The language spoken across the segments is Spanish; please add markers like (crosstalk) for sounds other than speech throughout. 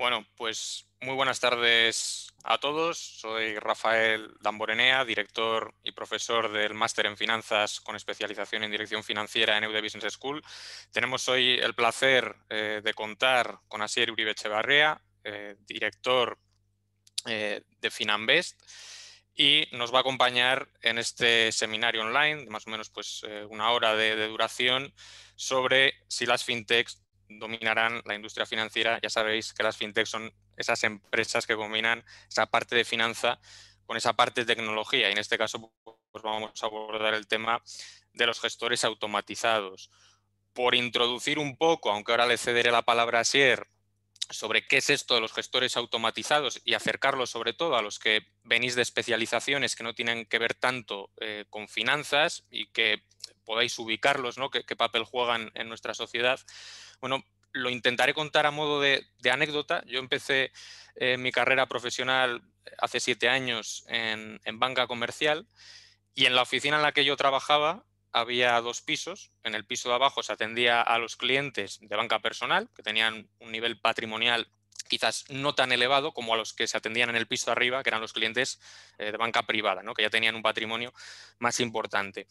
Bueno, pues muy buenas tardes a todos. Soy Rafael Damborenea, director y profesor del máster en finanzas con especialización en dirección financiera en EUD Business School. Tenemos hoy el placer eh, de contar con Asier Uribeche Barrea, eh, director eh, de Finanbest y nos va a acompañar en este seminario online, de más o menos pues, una hora de, duración, sobre si las fintechs dominarán la industria financiera. Ya sabéis que las fintech son esas empresas que combinan esa parte de finanza con esa parte de tecnología. Y en este caso, pues vamos a abordar el tema de los gestores automatizados. Por introducir un poco, aunque ahora le cederé la palabra a Sier, sobre qué es esto de los gestores automatizados y acercarlos sobre todo a los que venís de especializaciones que no tienen que ver tanto eh, con finanzas y que podáis ubicarlos, ¿no? qué, papel juegan en nuestra sociedad. Bueno, lo intentaré contar a modo de, anécdota. Yo empecé eh, mi carrera profesional eh, hace siete años en, banca comercial y en la oficina en la que yo trabajaba había dos pisos. En el piso de abajo se atendía a los clientes de banca personal, que tenían un nivel patrimonial quizás no tan elevado como a los que se atendían en el piso de arriba, que eran los clientes eh, de banca privada, que ya tenían un patrimonio más importante.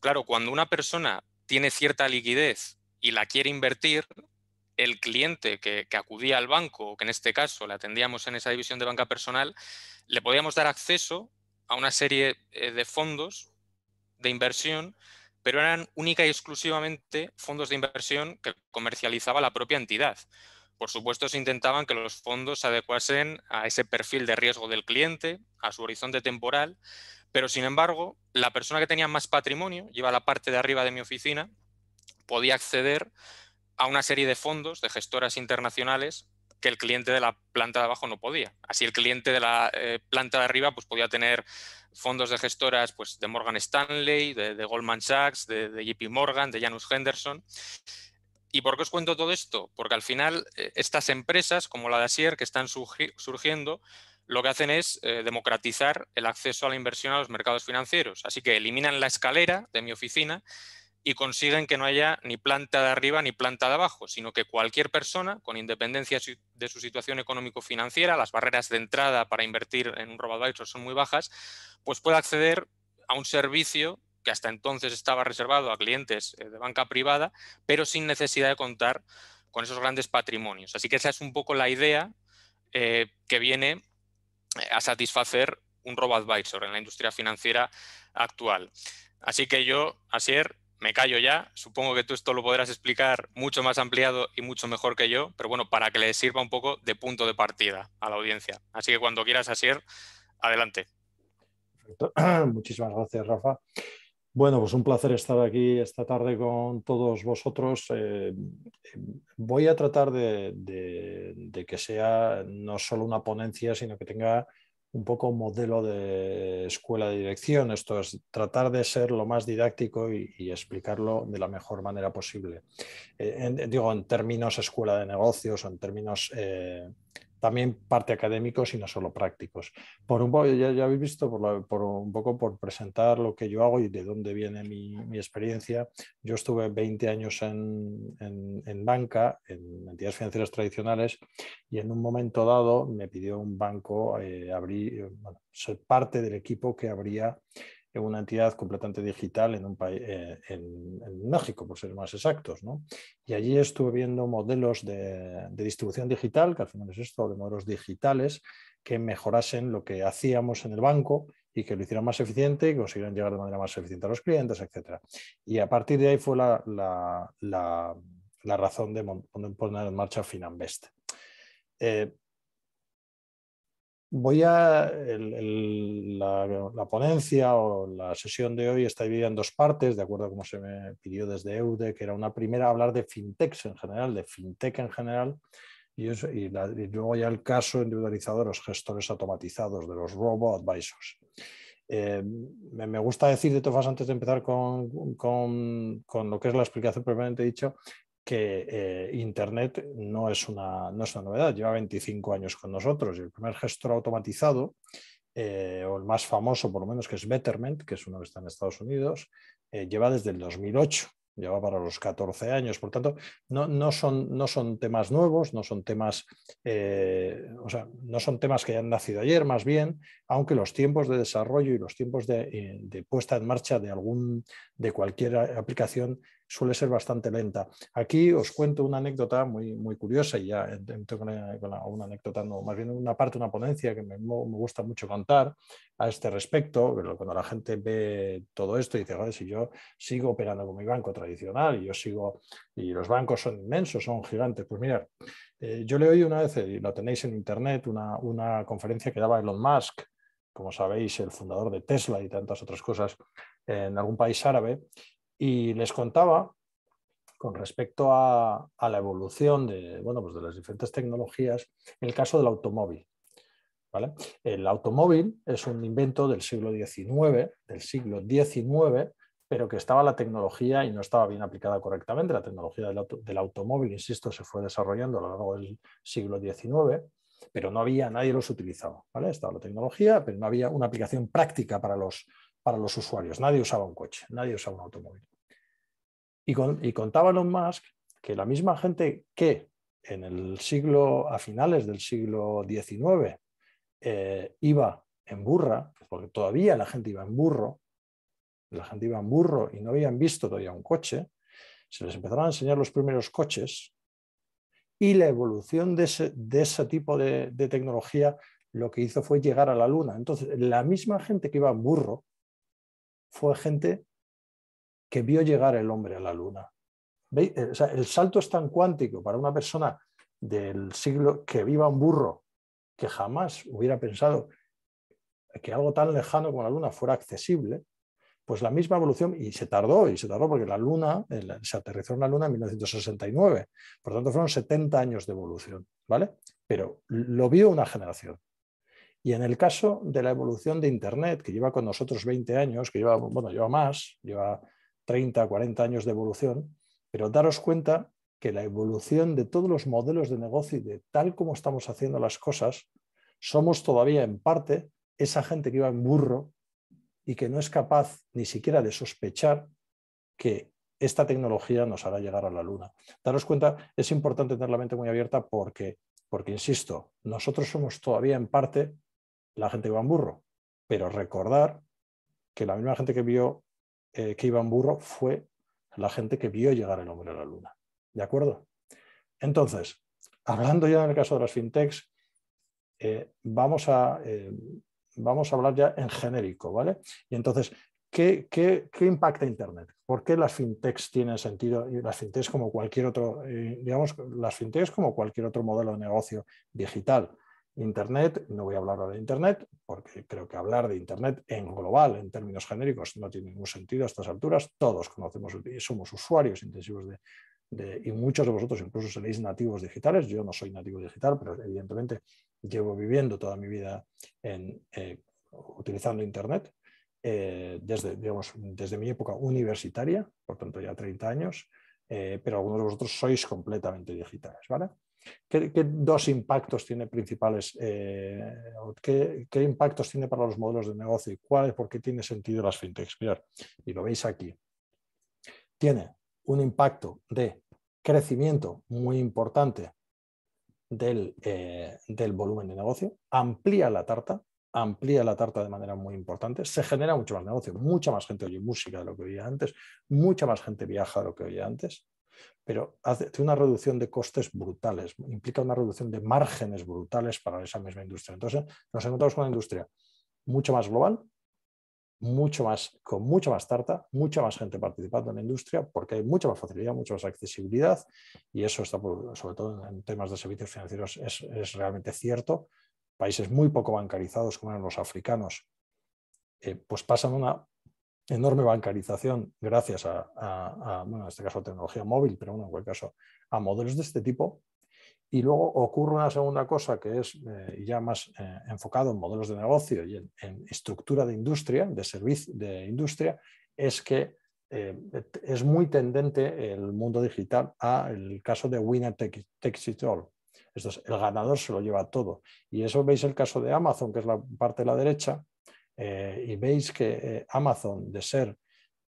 Claro, cuando una persona tiene cierta liquidez y la quiere invertir, el cliente que, que acudía al banco, que en este caso le atendíamos en esa división de banca personal, le podíamos dar acceso a una serie eh, de fondos de inversión pero eran única y exclusivamente fondos de inversión que comercializaba la propia entidad. Por supuesto, se intentaban que los fondos se adecuasen a ese perfil de riesgo del cliente, a su horizonte temporal, pero sin embargo, la persona que tenía más patrimonio, lleva la parte de arriba de mi oficina, podía acceder a una serie de fondos de gestoras internacionales que el cliente de la planta de abajo no podía. Así el cliente de la eh, planta de arriba pues, podía tener fondos de gestoras pues, de Morgan Stanley, de, Goldman Sachs, de, JP Morgan, de Janus Henderson. ¿Y por qué os cuento todo esto? Porque al final eh, estas empresas, como la de Asier, que están surgiendo, lo que hacen es eh, democratizar el acceso a la inversión a los mercados financieros. Así que eliminan la escalera de mi oficina y consiguen que no haya ni planta de arriba ni planta de abajo, sino que cualquier persona, con independencia de su situación económico-financiera, las barreras de entrada para invertir en un roboadvisor son muy bajas, pues pueda acceder a un servicio que hasta entonces estaba reservado a clientes eh, de banca privada, pero sin necesidad de contar con esos grandes patrimonios. Así que esa es un poco la idea eh, que viene eh, a satisfacer un roboadvisor en la industria financiera actual. Así que yo, Asier, me callo ya. Supongo que tú esto lo podrás explicar mucho más ampliado y mucho mejor que yo, pero bueno, para que le sirva un poco de punto de partida a la audiencia. Así que cuando quieras, Asier, adelante. Perfecto. (clears throat) Muchísimas gracias, Rafa. Bueno, pues un placer estar aquí esta tarde con todos vosotros. Eh, voy a tratar de, de que sea no solo una ponencia, sino que tenga un poco modelo de escuela de dirección, esto es tratar de ser lo más didáctico y, explicarlo de la mejor manera posible. Eh, digo, en términos escuela de negocios, en términos eh, también parte académicos y no solo prácticos. Por un poco, ya, habéis visto, por, un poco por presentar lo que yo hago y de dónde viene mi, experiencia. Yo estuve 20 años en, banca, en entidades financieras tradicionales, y en un momento dado me pidió un banco eh, abrir, eh, ser parte del equipo que abría una entidad completamente digital en, un país, eh, en, México, por ser más exactos. Y allí estuve viendo modelos de, distribución digital, que al final es esto, de modelos digitales, que mejorasen lo que hacíamos en el banco y que lo hicieran más eficiente y consiguieran llegar de manera más eficiente a los clientes, etcétera. Y a partir de ahí fue la, razón de poner en marcha Finanvest. Eh, voy a. la, ponencia o la sesión de hoy está dividida en dos partes, de acuerdo a como se me pidió desde EUDE, que era una primera hablar de fintechs en general, de fintech en general, y, luego ya el caso individualizado de los gestores automatizados, de los robot advisors. Eh, me gusta decir de todas antes de empezar con, lo que es la explicación previamente dicho, que eh, Internet no es, una, no es una novedad, lleva 25 años con nosotros y el primer gestor automatizado, eh, o el más famoso por lo menos, que es Betterment, que es uno que está en Estados Unidos, eh, lleva desde el 2008, lleva para los 14 años. Por tanto, no, no, son, no son, temas nuevos, no son temas, o sea, no son temas que hayan nacido ayer, más bien, aunque los tiempos de desarrollo y los tiempos de, de puesta en marcha de, algún, de cualquier aplicación suele ser bastante lenta. Aquí os cuento una anécdota muy, muy curiosa y ya eh, entro con una, anécdota, no, más bien una parte, una ponencia que me, gusta mucho contar a este respecto. Cuando la gente ve todo esto y dice, si yo sigo operando con mi banco tradicional y yo sigo, y los bancos son inmensos, son gigantes, pues mirad, eh, yo le oí una vez, y eh, lo tenéis en internet, una, una conferencia que daba Elon Musk, como sabéis, el fundador de Tesla y tantas otras cosas en algún país árabe, y les contaba con respecto a, la evolución de, bueno, pues de las diferentes tecnologías, el caso del automóvil. El automóvil es un invento del siglo XIX, del siglo pero que estaba la tecnología y no estaba bien aplicada correctamente. La tecnología del, automóvil, insisto, se fue desarrollando a lo largo del siglo XIX, pero no había, nadie los utilizaba. Estaba la tecnología, pero no había una aplicación práctica para los para los usuarios. Nadie usaba un coche, nadie usaba un automóvil. Y, contaba Elon Musk que la misma gente que en el siglo, a finales del siglo XIX, eh, iba en burra, porque todavía la gente iba en burro, la gente iba en burro y no habían visto todavía un coche, se les empezaron a enseñar los primeros coches y la evolución de ese, tipo de, tecnología lo que hizo fue llegar a la luna. Entonces, la misma gente que iba en burro fue gente que vio llegar el hombre a la luna. Eh, el salto es tan cuántico para una persona del siglo que viva un burro, que jamás hubiera pensado que algo tan lejano como la luna fuera accesible, pues la misma evolución, y se tardó, y se tardó porque la Luna, se aterrizó en la Luna en 1969, por lo tanto fueron 70 años de evolución, ¿vale? Pero lo vio una generación. Y en el caso de la evolución de Internet, que lleva con nosotros 20 años, que lleva, lleva más, lleva 30, 40 años de evolución, pero daros cuenta que la evolución de todos los modelos de negocio y de tal como estamos haciendo las cosas, somos todavía en parte esa gente que va en burro y que no es capaz ni siquiera de sospechar que esta tecnología nos hará llegar a la luna. Daros cuenta, es importante tener la mente muy abierta porque, porque insisto, nosotros somos todavía en parte la gente iba en burro, pero recordar que la misma gente que vio eh, que iba en burro fue la gente que vio llegar el hombre a la luna. ¿De acuerdo? Entonces, hablando ya en el caso de las fintechs, eh, vamos, a, eh, vamos a hablar ya en genérico, ¿vale? Y entonces, ¿Qué, impacta Internet? ¿Por qué las fintechs tienen sentido? Y las fintechs como cualquier otro, digamos, las fintechs como cualquier otro modelo de negocio digital. Internet, no voy a hablar ahora de Internet, porque creo que hablar de Internet en global, en términos genéricos, no tiene ningún sentido a estas alturas. Todos conocemos y somos usuarios intensivos de, y muchos de vosotros incluso seréis nativos digitales. Yo no soy nativo digital, pero evidentemente llevo viviendo toda mi vida eh, utilizando Internet eh, desde, desde mi época universitaria, por tanto ya 30 años, eh, pero algunos de vosotros sois completamente digitales. ¿vale? ¿Qué, dos impactos tiene principales? Eh, ¿qué, impactos tiene para los modelos de negocio y cuál es por qué tiene sentido las fintechs? Mirad, y lo veis aquí. Tiene un impacto de crecimiento muy importante del, eh, del volumen de negocio, amplía la tarta, amplía la tarta de manera muy importante, se genera mucho más negocio, mucha más gente oye música de lo que oía antes, mucha más gente viaja de lo que oía antes, pero hace una reducción de costes brutales, implica una reducción de márgenes brutales para esa misma industria. Entonces, nos encontramos con una industria mucho más global, mucho más, con mucha más tarta, mucha más gente participando en la industria, porque hay mucha más facilidad, mucha más accesibilidad, y eso está, sobre todo en temas de servicios financieros, es, realmente cierto. Países muy poco bancarizados, como eran los africanos, eh, pues pasan una enorme bancarización gracias a, bueno, en este caso, a tecnología móvil, pero bueno, en cualquier caso, a modelos de este tipo. Y luego ocurre una segunda cosa que es eh, ya más eh, enfocado en modelos de negocio y en, estructura de industria, de servicio de industria, es que eh, es muy tendente el mundo digital a el caso de winner takes it all. Esto es, el ganador se lo lleva todo. Y eso veis el caso de Amazon, que es la parte de la derecha, eh, y veis que eh, Amazon, de ser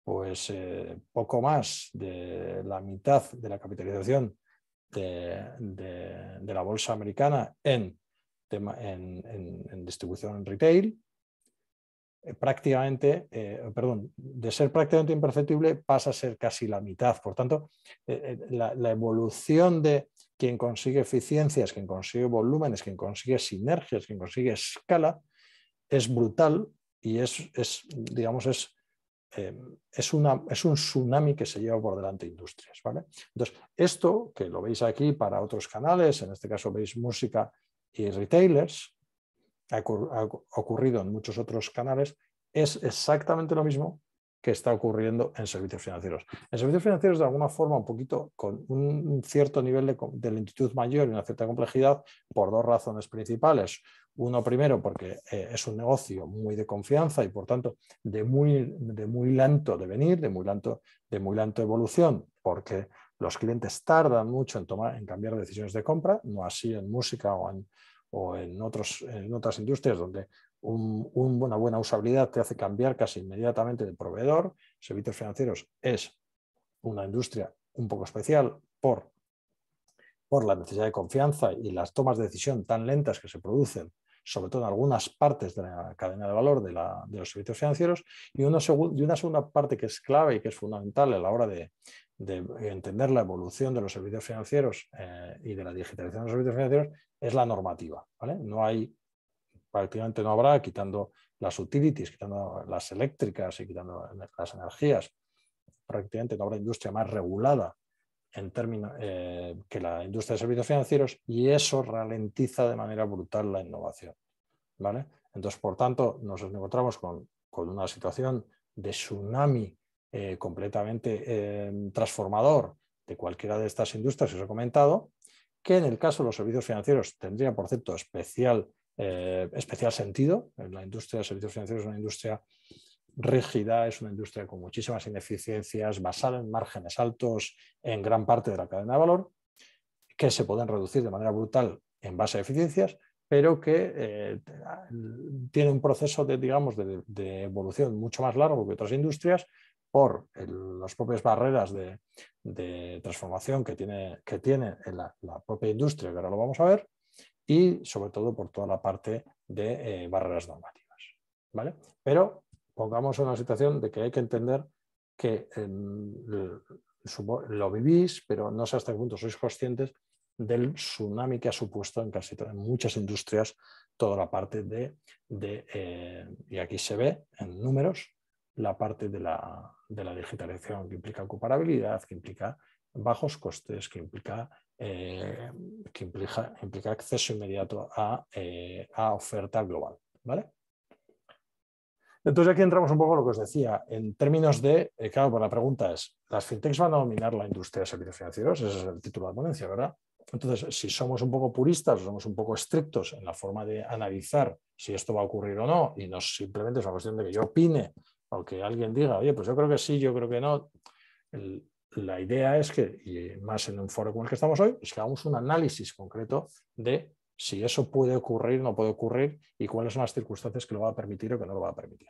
pues eh, poco más de la mitad de la capitalización de, la bolsa americana en, distribución en retail, prácticamente, perdón, de ser prácticamente imperceptible pasa a ser casi la mitad. Por tanto, la, evolución de quien consigue eficiencias, quien consigue volúmenes, quien consigue sinergias, quien consigue escala, es brutal y es, digamos, es, eh, es, una, es, un tsunami que se lleva por delante industrias. ¿vale? Entonces, esto que lo veis aquí para otros canales, en este caso veis música y retailers, ha, ocurrido en muchos otros canales, es exactamente lo mismo que está ocurriendo en servicios financieros. En servicios financieros, de alguna forma, un poquito con un cierto nivel de, de lentitud mayor y una cierta complejidad, por dos razones principales. Uno primero porque eh, es un negocio muy de confianza y por tanto de muy, de muy lento devenir, de muy lento, de muy lento evolución, porque los clientes tardan mucho en, en cambiar decisiones de compra, no así en música o en, otros, otras industrias donde una buena usabilidad te hace cambiar casi inmediatamente de proveedor. Servicios financieros es una industria un poco especial por, por la necesidad de confianza y las tomas de decisión tan lentas que se producen sobre todo en algunas partes de la cadena de valor de, los servicios financieros, y una, segunda parte que es clave y que es fundamental a la hora de, entender la evolución de los servicios financieros eh, y de la digitalización de los servicios financieros, es la normativa. No hay, prácticamente no habrá, quitando las utilities, quitando las eléctricas y quitando las energías, prácticamente no habrá industria más regulada en términos eh, que la industria de servicios financieros y eso ralentiza de manera brutal la innovación. ¿vale? Entonces, por tanto, nos encontramos con, con una situación de tsunami eh, completamente eh, transformador de cualquiera de estas industrias que os he comentado, que en el caso de los servicios financieros tendría, por cierto, especial, especial sentido. La industria de servicios financieros es una industria rígida, es una industria con muchísimas ineficiencias, basada en márgenes altos en gran parte de la cadena de valor, que se pueden reducir de manera brutal en base a eficiencias, pero que eh, tiene un proceso de, digamos, de, evolución mucho más largo que otras industrias por las propias barreras de, transformación que tiene, que tiene en la, propia industria, que ahora lo vamos a ver, y sobre todo por toda la parte de eh, barreras normativas. ¿vale? Pero pongamos en situación de que hay que entender que lo vivís, pero no sé hasta qué punto sois conscientes del tsunami que ha supuesto en casi en muchas industrias toda la parte de, eh, y aquí se ve en números, la parte de la, digitalización que implica comparabilidad, que implica bajos costes, que implica, eh, que implica, implica acceso inmediato a, eh, a oferta global. ¿vale? Entonces aquí entramos un poco a lo que os decía, en términos de, eh, claro, pues la pregunta es, ¿las fintechs van a dominar la industria de servicios financieros? Ese es el título de la ponencia, ¿verdad? Entonces, si somos un poco puristas, somos un poco estrictos en la forma de analizar si esto va a ocurrir o no, y no simplemente es una cuestión de que yo opine o que alguien diga, oye, pues yo creo que sí, yo creo que no. la idea es que, y más en un foro como el que estamos hoy, es que hagamos un análisis concreto de si eso puede ocurrir, no puede ocurrir y cuáles son las circunstancias que lo va a permitir o que no lo va a permitir.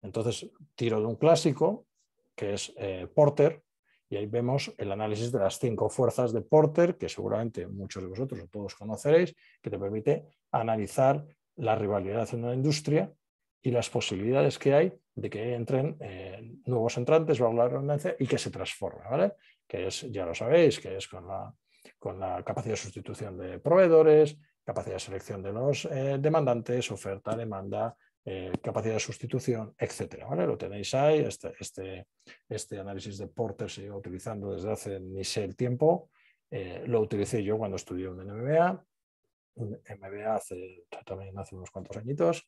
Entonces, tiro de un clásico, que es eh, Porter, y ahí vemos el análisis de las cinco fuerzas de Porter, que seguramente muchos de vosotros o todos conoceréis, que te permite analizar la rivalidad en una industria y las posibilidades que hay de que entren eh, nuevos entrantes, va a redundancia, y que se transforme, ¿vale? Que es, ya lo sabéis, que es con la con la capacidad de sustitución de proveedores, capacidad de selección de los eh, demandantes, oferta, demanda, eh, capacidad de sustitución, etc. ¿vale? Lo tenéis ahí, este, este, este análisis de Porter se lleva utilizando desde hace ni sé el tiempo. Eh, lo utilicé yo cuando estudié un MBA, un MBA hace, también hace unos cuantos añitos.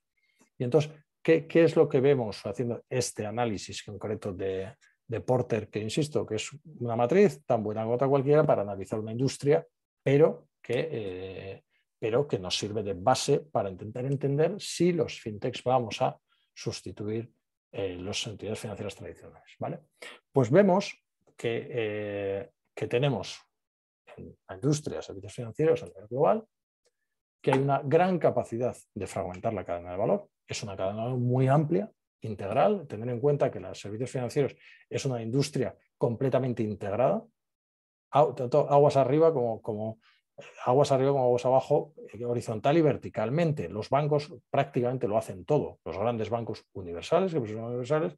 Y entonces, ¿qué, ¿qué es lo que vemos haciendo este análisis concreto de, de Porter, que insisto, que es una matriz tan buena como otra cualquiera para analizar una industria, pero que, eh, pero que nos sirve de base para intentar entender si los fintechs vamos a sustituir eh, las entidades financieras tradicionales. ¿vale? Pues vemos eh, que, tenemos en la industria servicios financieros a nivel global que hay una gran capacidad de fragmentar la cadena de valor. Es una cadena muy amplia, integral, tener en cuenta que los servicios financieros es una industria completamente integrada, tanto aguas arriba como, aguas arriba como aguas abajo, eh, horizontal y verticalmente. Los bancos prácticamente lo hacen todo. Los grandes bancos universales, que son universales,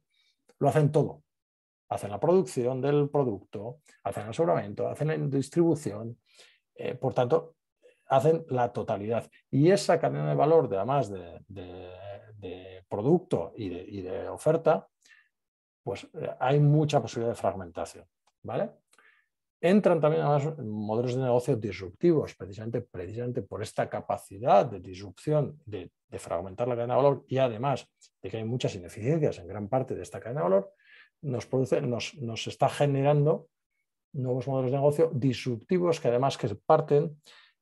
lo hacen todo. Hacen la producción del producto, hacen el aseguramiento, hacen la distribución. Eh, por tanto, hacen la totalidad. Y esa cadena de valor, de, además de, producto y de, oferta, pues eh, hay mucha posibilidad de fragmentación. ¿vale? Entran también además modelos de negocio disruptivos, precisamente, precisamente por esta capacidad de disrupción, de, fragmentar la cadena de valor y además de que hay muchas ineficiencias en gran parte de esta cadena de valor, nos, produce, nos, nos está generando nuevos modelos de negocio disruptivos que además que parten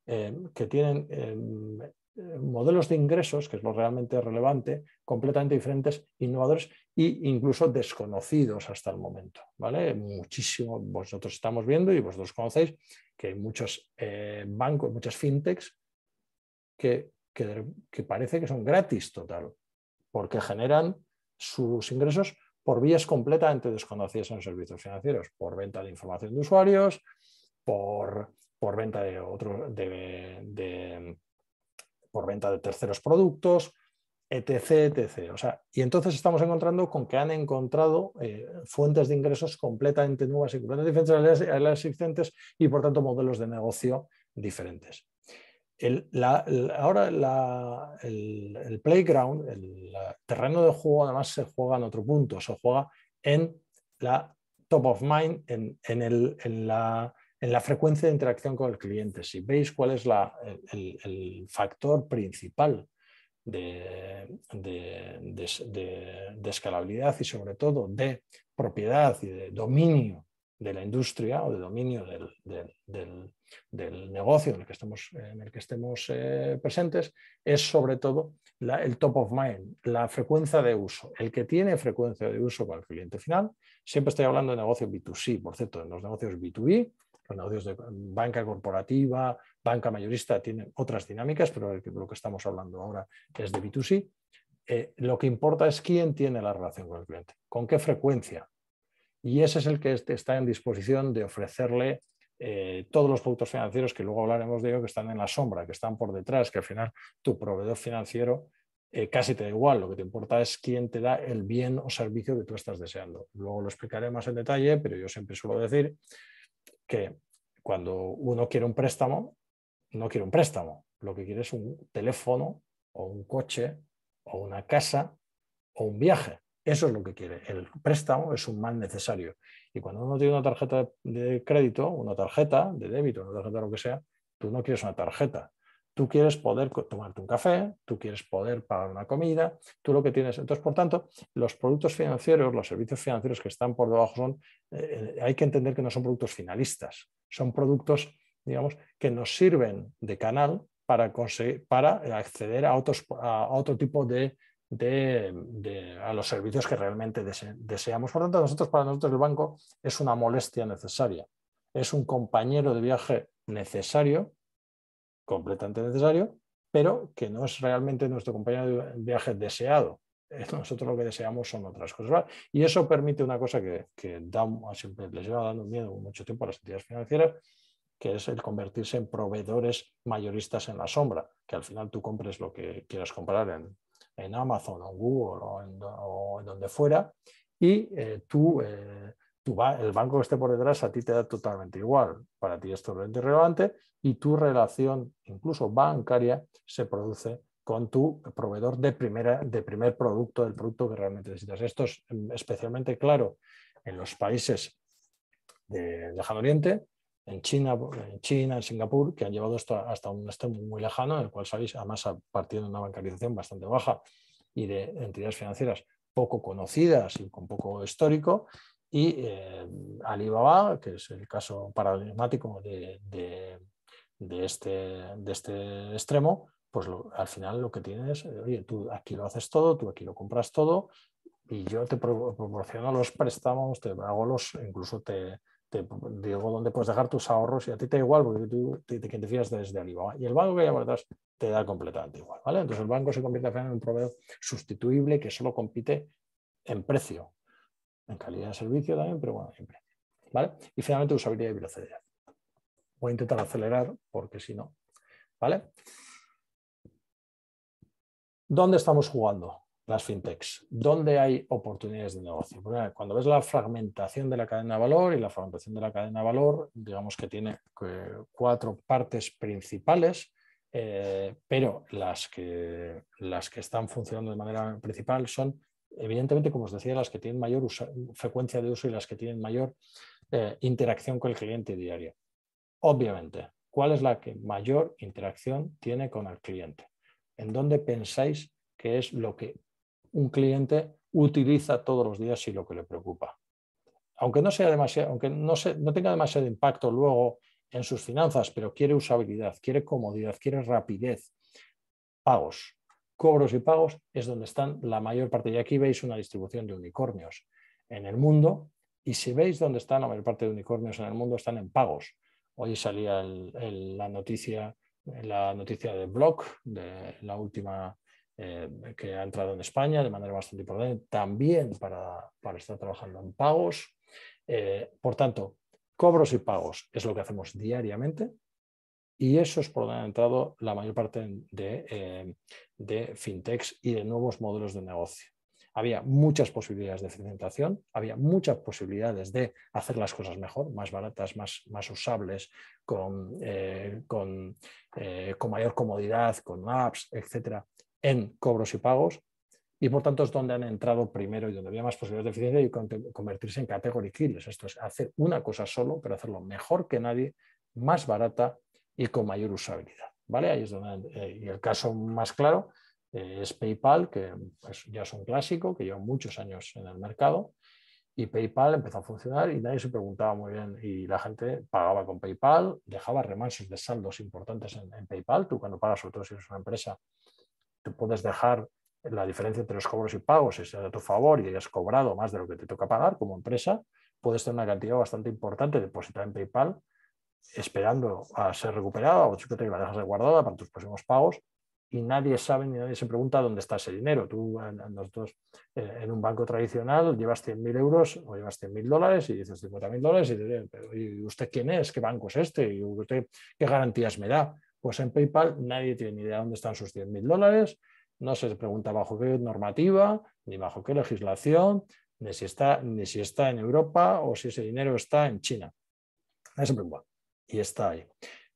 Em, que tienen em, em, modelos de ingresos, que es lo realmente relevante, completamente diferentes, innovadores e incluso desconocidos hasta el momento. ¿vale? Muchísimo, vosotros estamos viendo y vosotros conocéis que hay muchos eh, bancos, muchas fintechs que, que, que parece que son gratis total, porque generan sus ingresos por vías completamente desconocidas en los servicios financieros, por venta de información de usuarios, por por venta de, por venta de terceros productos, etc, etc. y entonces estamos encontrando con que han encontrado eh, fuentes de ingresos completamente nuevas y completamente diferentes a las existentes y por tanto modelos de negocio diferentes. ahora el, playground, el terreno de juego, además se juega en otro punto, se juega en la top of mind, en, en, en la en la frecuencia de interacción con el cliente. Si veis cuál es el, factor principal de, escalabilidad y sobre todo de propiedad y de dominio de la industria o de dominio del, negocio en el que estemos, eh, presentes, es sobre todo el top of mind, la frecuencia de uso. El que tiene frecuencia de uso con el cliente final, siempre estoy hablando de negocios B2C, por cierto, en los negocios B2B negocios de banca corporativa, banca mayorista, tienen otras dinámicas, pero lo que estamos hablando ahora es de B2C. Eh, lo que importa es quién tiene la relación con el cliente, con qué frecuencia. Y ese es el que está en disposición de ofrecerle eh, todos los productos financieros, que luego hablaremos de ellos que están en la sombra, que están por detrás, que al final tu proveedor financiero eh, casi te da igual, lo que te importa es quién te da el bien o servicio que tú estás deseando. Luego lo explicaré más en detalle, pero yo siempre suelo decir que cuando uno quiere un préstamo, no quiere un préstamo, lo que quiere es un teléfono o un coche o una casa o un viaje. Eso es lo que quiere. El préstamo es un mal necesario. Y cuando uno tiene una tarjeta de crédito, una tarjeta de débito, una tarjeta de lo que sea, tú no quieres una tarjeta, Tú quieres poder tomarte un café, tú quieres poder pagar una comida, tú lo que tienes. Entonces, por tanto, los productos financieros, los servicios financieros que están por debajo son, eh, hay que entender que no son productos finalistas, son productos, digamos, que nos sirven de canal para, conseguir, para acceder a, otros, a otro tipo de, a los servicios que realmente deseamos. Por tanto, nosotros, para nosotros el banco es una molestia necesaria, es un compañero de viaje necesario completamente necesario, pero que no es realmente nuestro compañero de viaje deseado. Nosotros lo que deseamos son otras cosas. Y eso permite una cosa que, que da, siempre les lleva dando miedo mucho tiempo a las entidades financieras, que es el convertirse en proveedores mayoristas en la sombra, que al final tú compres lo que quieras comprar en, en Amazon o Google o en, donde fuera, y eh, tú eh, el banco que esté por detrás a ti te da totalmente igual. Para ti es totalmente relevante y tu relación, incluso bancaria, se produce con tu proveedor de, primera, de primer producto, del producto que realmente necesitas. Esto es mm, especialmente claro en los países del lejano oriente, en China, en China, en Singapur, que han llevado esto hasta un extremo muy lejano, en el cual sabéis además a partir de una bancarización bastante baja y de entidades financieras poco conocidas y con poco histórico, y em, Alibaba, que es el caso paradigmático de, este, de este, extremo, pues al final lo que tienes, oye, tú aquí lo haces todo, tú aquí lo compras todo y yo te proporciono los préstamos, te hago los, incluso te, digo dónde puedes dejar tus ahorros y a ti te da igual porque tú te, te, desde Alibaba. Y el banco que hay por te da completamente igual, ¿vale? Entonces el banco se convierte al final en un proveedor sustituible que solo compite en precio, en calidad de servicio también, pero bueno, siempre. ¿Vale? Y finalmente usabilidad y velocidad. Voy a intentar acelerar porque si no, ¿vale? ¿Dónde estamos jugando las fintechs? ¿Dónde hay oportunidades de negocio? cuando ves la fragmentación de la cadena de valor y la fragmentación de la cadena de valor, digamos que tiene eh, cuatro partes principales, eh, pero las que, las que están funcionando de manera principal son evidentemente, como os decía, las que tienen mayor frecuencia de uso y las que tienen mayor eh, interacción con el cliente diario. Obviamente, ¿cuál es la que mayor interacción tiene con el cliente? ¿En dónde pensáis que es lo que un cliente utiliza todos los días y lo que le preocupa? Aunque no, sea demasiado, aunque no, no tenga demasiado impacto luego en sus finanzas, pero quiere usabilidad, quiere comodidad, quiere rapidez, pagos, cobros y pagos es donde están la mayor parte. Y aquí veis una distribución de unicornios en el mundo. Y si veis dónde están la mayor parte de unicornios en el mundo, están en pagos. Hoy salía la, noticia, la noticia de Block, de la última eh, que ha entrado en España de manera bastante importante, también para, estar trabajando en pagos. Eh, por tanto, cobros y pagos es lo que hacemos diariamente y eso es por donde han entrado la mayor parte eh, de, fintechs y de nuevos modelos de negocio. Había muchas posibilidades de eficientación, había muchas posibilidades de hacer las cosas mejor, más baratas, más, más usables, con, eh, eh, con, mayor comodidad, con apps, etcétera, en cobros y pagos. Y por tanto es donde han entrado primero y donde había más posibilidades de eficiencia y convertirse en category Esto es hacer una cosa solo, pero hacerlo mejor que nadie, más barata y con mayor usabilidad. ¿vale? es eh, y el caso más claro eh, es PayPal, que pues, ya es un clásico, que lleva muchos años en el mercado. Y PayPal empezó a funcionar y nadie se preguntaba muy bien. Y la gente pagaba con PayPal, dejaba remansos de saldos importantes en, PayPal. Tú cuando pagas, sobre todo si eres una empresa, tú puedes dejar la diferencia entre los cobros y pagos, si a tu favor y hayas cobrado más de lo que te toca pagar como empresa, puedes tener una cantidad bastante importante depositada en PayPal esperando a ser recuperado o que te la dejas guardada para tus próximos pagos y nadie sabe ni nadie se pregunta dónde está ese dinero. Tú, nosotros, eh, en un banco tradicional, llevas 100.000 euros o llevas 100.000 dólares y dices 50.000 dólares y ¿y usted quién es? ¿Qué banco es este? ¿Y usted qué garantías me da? Pues en PayPal nadie tiene ni idea dónde están sus 100.000 dólares, no se pregunta bajo qué normativa, ni bajo qué legislación, ni si está, ni si está en Europa o si ese dinero está en China. Nadie se problema y está ahí.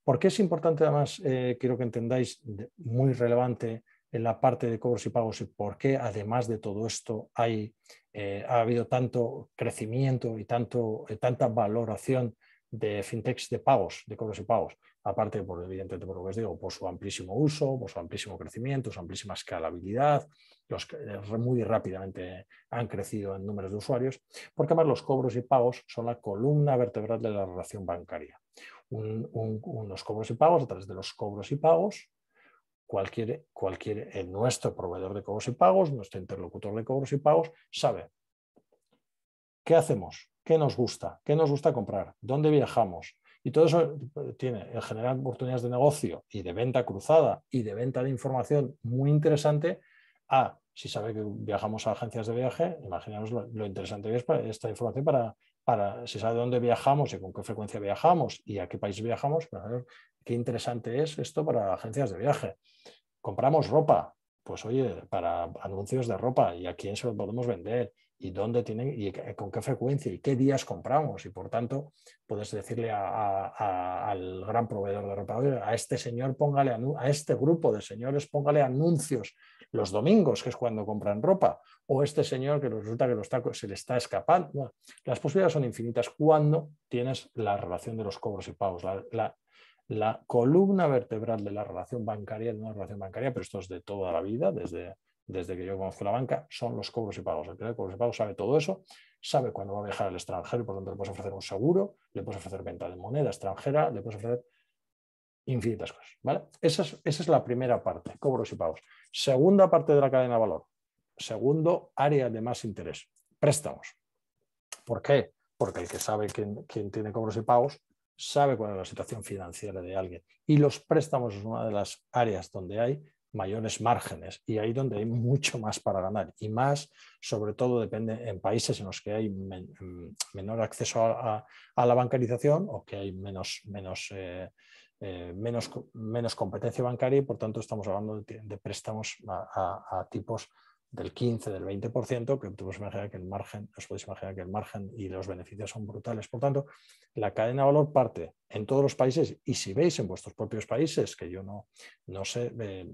¿Por qué es importante, además, eh, quiero que entendáis, muy relevante en la parte de cobros y pagos y por qué, además de todo esto, hay, eh, ha habido tanto crecimiento y tanto, eh, tanta valoración de fintechs de pagos, de cobros y pagos? Aparte, por, evidentemente, por lo que os digo, por su amplísimo uso, por su amplísimo crecimiento, su amplísima escalabilidad, los muy rápidamente han crecido en números de usuarios, porque además los cobros y pagos son la columna vertebral de la relación bancaria unos cobros y pagos a través de los cobros y pagos. Cualquier, cualquier, nuestro proveedor de cobros y pagos, nuestro interlocutor de cobros y pagos, sabe qué hacemos, qué nos gusta, qué nos gusta comprar, dónde viajamos. Y todo eso tiene, en general, oportunidades de negocio y de venta cruzada y de venta de información muy interesante a si sabe que viajamos a agencias de viaje, imaginaos lo, interesante que es esta información para para, saber sabe dónde viajamos y con qué frecuencia viajamos y a qué país viajamos, qué interesante es esto para agencias de viaje. Compramos ropa, pues oye, para anuncios de ropa y a quién se lo podemos vender y dónde tienen y con qué frecuencia y qué días compramos. Y por tanto, puedes decirle al gran proveedor de ropa, a este señor póngale, a este grupo de señores póngale anuncios los domingos, que es cuando compran ropa, o este señor que resulta que los tacos se le está escapando. Las posibilidades son infinitas cuando tienes la relación de los cobros y pagos, la, columna vertebral de la relación bancaria, de una relación bancaria, pero esto es de toda la vida, desde desde que yo conozco la banca, son los cobros y pagos. El tiene cobros y pagos sabe todo eso, sabe cuándo va a viajar al extranjero, por lo tanto le puedes ofrecer un seguro, le puedes ofrecer venta de moneda extranjera, le puedes ofrecer infinitas cosas. Esa, es, la primera parte, cobros y pagos. Segunda parte de la cadena de valor. Segundo área de más interés, préstamos. ¿Por qué? Porque el que sabe quién, quién tiene cobros y pagos sabe cuál es la situación financiera de alguien. Y los préstamos es una de las áreas donde hay mayores márgenes y ahí donde hay mucho más para ganar y más sobre todo depende en países en los que hay menor acceso a, la bancarización o que hay menos, menos, eh, eh, menos, menos competencia bancaria y por tanto estamos hablando de, préstamos a tipos del 15, del 20%, que que el margen, os podéis imaginar que el margen y los beneficios son brutales. Por tanto, la cadena de valor parte en todos los países y si veis en vuestros propios países, que yo no, no sé, eh,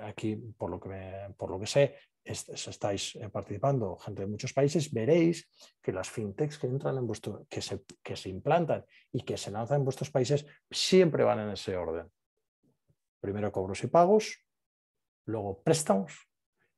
aquí por lo que, por lo que sé, estáis eh, participando gente de muchos países, veréis que las fintechs que entran en vuestro, que que se implantan y que se lanzan en vuestros países siempre van en ese orden. Primero cobros y pagos, luego préstamos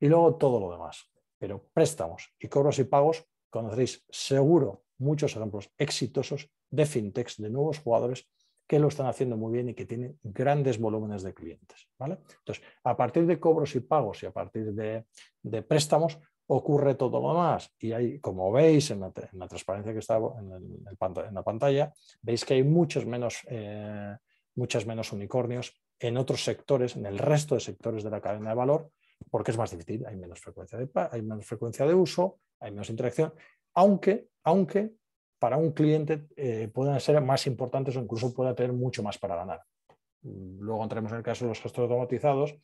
y luego todo lo demás. Pero préstamos y cobros y pagos conoceréis seguro muchos ejemplos exitosos de fintechs, de nuevos jugadores que lo están haciendo muy bien y que tienen grandes volúmenes de clientes. ¿vale? Entonces, a partir de cobros y pagos y a partir de, préstamos ocurre todo lo demás. Y hay, como veis en la, transparencia que está en, la pantalla, veis que hay muchos menos, eh, muchas menos unicornios en otros sectores, en el resto de sectores de la cadena de valor, porque es más difícil, hay menos frecuencia de, hay menos frecuencia de uso, hay menos interacción, aunque, aunque para un cliente eh, puedan ser más importantes o incluso pueda tener mucho más para ganar. Mm, luego entraremos en el caso de los gestores automatizados,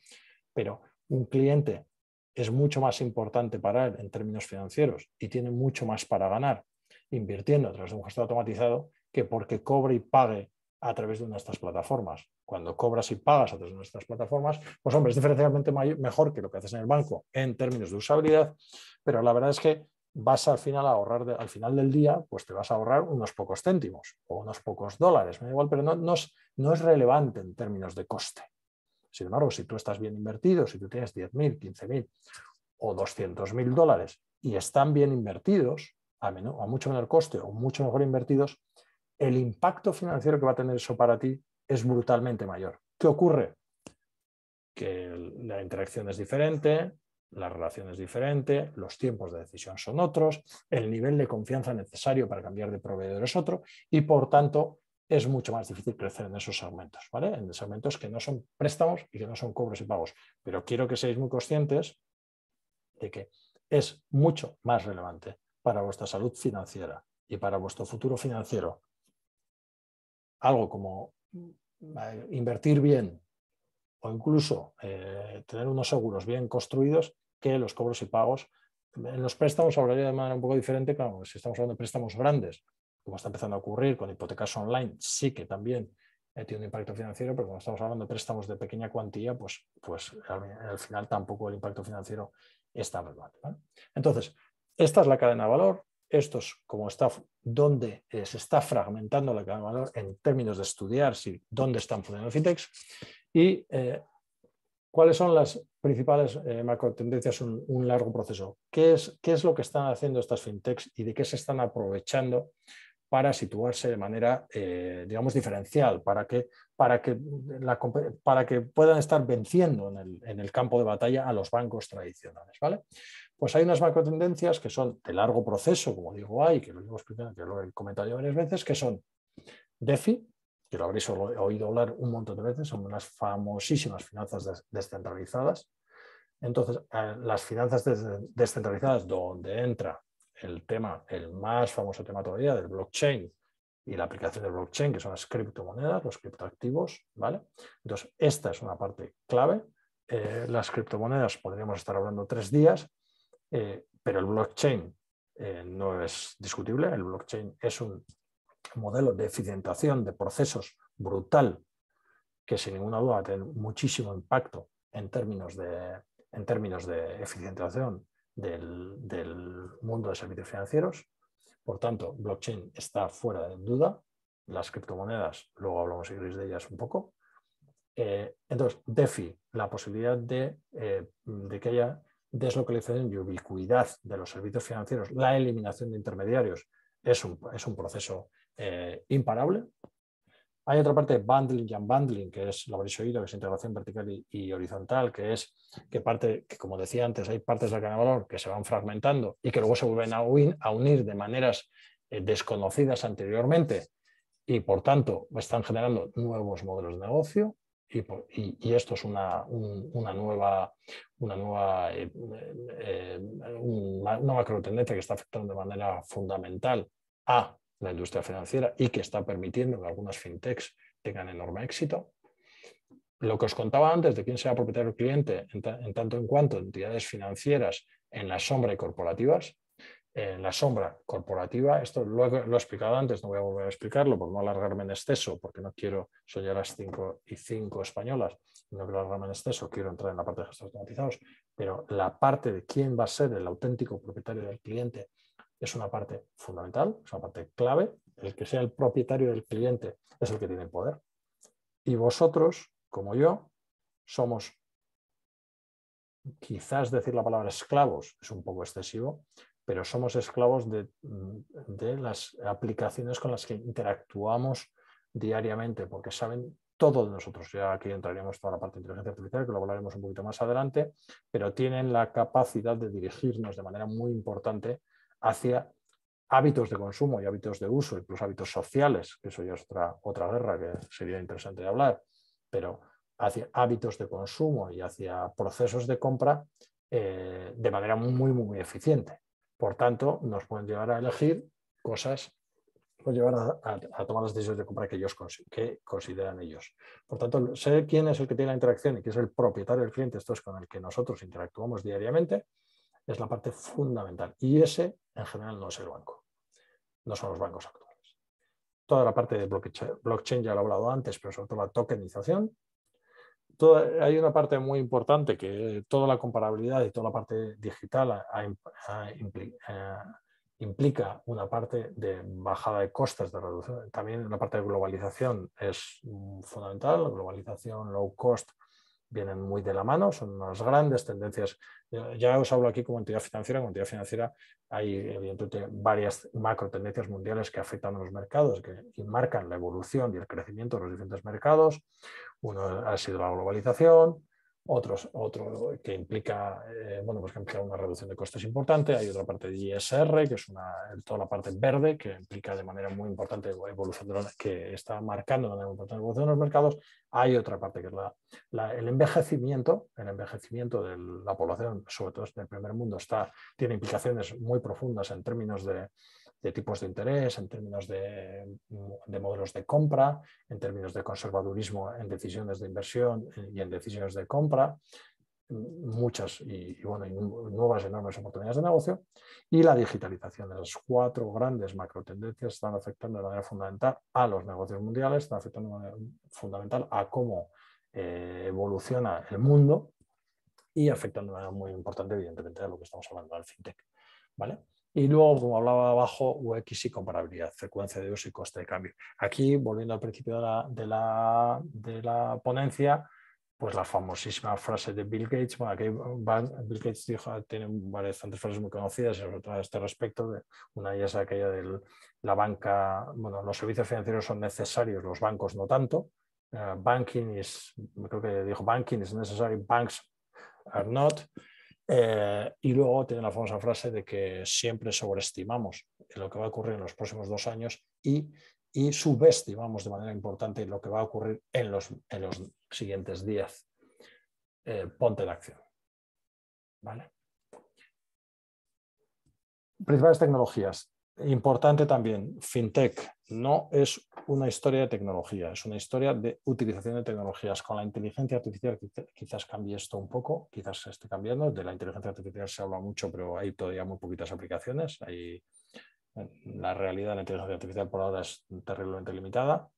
pero un cliente es mucho más importante para él en términos financieros y tiene mucho más para ganar invirtiendo a través de un gestor automatizado que porque cobre y pague a través de nuestras plataformas. Cuando cobras y pagas a través de nuestras plataformas, pues hombre, es diferencialmente mejor que lo que haces en el banco en términos de usabilidad, pero la verdad es que vas al final a ahorrar, al final del día, pues te vas a ahorrar unos pocos céntimos o unos pocos dólares, me da igual, pero no, no, es, relevante en términos de coste. Sin embargo, si tú estás bien invertido, si tú tienes 10.000, 15.000 o 200.000 dólares y están bien invertidos, a, a mucho menor coste o mucho mejor invertidos, el impacto financiero que va a tener eso para ti es brutalmente mayor. ¿Qué ocurre? Que la interacción es diferente, la relación es diferente, los tiempos de decisión son otros, el nivel de confianza necesario para cambiar de proveedor es otro y por tanto es mucho más difícil crecer en esos segmentos, ¿vale? En segmentos que no son préstamos y que no son cobros y pagos. Pero quiero que seáis muy conscientes de que es mucho más relevante para vuestra salud financiera y para vuestro futuro financiero algo como mm, eh, invertir bien o incluso eh, tener unos seguros bien construidos que los cobros y pagos. En los préstamos hablaría de manera un poco diferente, claro, si estamos hablando de préstamos grandes, como está empezando a ocurrir con hipotecas online, sí que también eh, tiene un impacto financiero, pero cuando estamos hablando de préstamos de pequeña cuantía, pues, pues al, final tampoco el impacto financiero está tan relevante. Entonces, esta es la cadena de valor, estos, como está, dónde eh, se está fragmentando la cadena de valor en términos de estudiar si, dónde están funcionando fintechs y eh, cuáles son las principales eh, macro tendencias un, largo proceso. ¿Qué es, ¿Qué es lo que están haciendo estas fintechs y de qué se están aprovechando para situarse de manera, digamos, diferencial, para que, para, que para que puedan estar venciendo en el, campo de batalla a los bancos tradicionales. ¿vale? pues hay unas macro-tendencias que son de largo proceso, como digo hay, que lo que lo he comentado varias veces, que son DeFi, que lo habréis oído hablar un montón de veces, son unas famosísimas finanzas descentralizadas. Entonces, eh, las finanzas descentralizadas, donde entra el tema, el más famoso tema todavía del blockchain y la aplicación del blockchain, que son las criptomonedas, los criptoactivos, ¿vale? Entonces, esta es una parte clave. Eh, las criptomonedas podríamos estar hablando tres días, eh, pero el blockchain eh, no es discutible, el blockchain es un modelo de eficientación de procesos brutal que sin ninguna duda va muchísimo impacto en términos de, en términos de eficientación del, mundo de servicios financieros. Por tanto, blockchain está fuera de duda. Las criptomonedas, luego hablamos de ellas un poco. Eh, entonces, DeFi, la posibilidad de, de que haya deslocalización y ubicuidad de los servicios financieros, la eliminación de intermediarios, es un, proceso eh, imparable. Hay otra parte, bundling y unbundling, que es, lo habéis oído, que es integración vertical y, horizontal, que es que parte, como decía antes, hay partes del de valor que se van fragmentando y que luego se vuelven a, a unir de maneras eh, desconocidas anteriormente y, por tanto, están generando nuevos modelos de negocio y, esto es una, nueva, nueva, eh, eh, macro tendencia que está afectando de manera fundamental a la industria financiera y que está permitiendo que algunas fintechs tengan enorme éxito. Lo que os contaba antes de quién sea propietario cliente, en, tanto en cuanto entidades financieras en la sombra y corporativas, en eh, la sombra corporativa, esto lo he, explicado antes, no voy a volver a explicarlo por no alargarme en exceso, porque no quiero, soñar las cinco y cinco españolas, no quiero alargarme en exceso, quiero entrar en la parte de gestos automatizados, pero la parte de quién va a ser el auténtico propietario del cliente es una parte fundamental, es una parte clave, el que sea el propietario del cliente es el que tiene poder. Y vosotros, como yo, somos, quizás decir la palabra esclavos es un poco excesivo, pero somos esclavos mm, de, las aplicaciones con las que interactuamos diariamente, porque saben todo de nosotros. Ya aquí entraríamos toda la parte de inteligencia artificial, que lo hablaremos un poquito más adelante, pero tienen la capacidad de dirigirnos de manera muy importante hacia hábitos de consumo y hábitos de uso, incluso hábitos sociales, que eso ya es otra, otra guerra que sería interesante de hablar, pero hacia hábitos de consumo y hacia procesos de compra eh, de manera muy, muy, muy eficiente. Por tanto, nos pueden llevar a elegir cosas, nos llevar a, tomar las decisiones de compra que ellos que consideran ellos. Por tanto, sé quién es el que tiene la interacción y quién es el propietario del cliente, esto es con el que nosotros interactuamos diariamente, es la parte fundamental. Y ese, en general, no es el banco. No son los bancos actuales. Toda la parte de blockchain ya lo he hablado antes, pero sobre todo la tokenización, hay una parte muy importante que toda la comparabilidad y toda la parte digital implica, una parte de bajada de costes de reducción. También la parte de globalización es mm, fundamental, globalización low cost vienen muy de la mano, son unas grandes tendencias. Ya os hablo aquí como entidad financiera, como entidad financiera hay evidentemente varias macro tendencias mundiales que afectan a los mercados que, y marcan la evolución y el crecimiento de los diferentes mercados. Uno ha sido la globalización, otros, otro que implica, eh, bueno, pues que una reducción de costes importante, hay otra parte de ISR, que es una, toda la parte verde, que implica de manera muy importante evolución de que está marcando de evolución de los mercados, hay otra parte que es la, el envejecimiento, el envejecimiento de la población, sobre todo el primer mundo, está, tiene implicaciones muy profundas en términos de de tipos de interés, en términos de, modelos de compra, en términos de conservadurismo en decisiones de inversión eh, y en decisiones de compra, mm, muchas y, bueno, nuevas enormes oportunidades de negocio, y la digitalización. Las cuatro grandes macro tendencias están afectando de manera fundamental a los negocios mundiales, están afectando de manera fundamental a cómo eh, evoluciona el mundo y afectando de manera muy importante, evidentemente, a lo que estamos hablando del fintech. ¿Vale? Y luego, como hablaba abajo, UX y comparabilidad, frecuencia de uso y coste de cambio. Aquí, volviendo al principio de la, de la, ponencia, pues la famosísima frase de Bill Gates, bueno, aquí Bill Gates dijo, tiene varias frases muy conocidas sobre todo a este respecto, una de ellas es aquella de la banca, bueno, los servicios financieros son necesarios, los bancos no tanto, eh, banking es creo que dijo banking is necessary, banks are not, eh, y luego tiene la famosa frase de que siempre sobreestimamos lo que va a ocurrir en los próximos dos años y, subestimamos de manera importante lo que va a ocurrir en los, siguientes días. Eh, ponte en acción. ¿Vale? Principales tecnologías. Importante también, fintech, no es una historia de tecnología, es una historia de utilización de tecnologías. Con la inteligencia artificial quizás cambie esto un poco, quizás se esté cambiando. De la inteligencia artificial se habla mucho, pero hay todavía muy poquitas aplicaciones. Hay, la realidad de la inteligencia artificial por ahora es terriblemente limitada,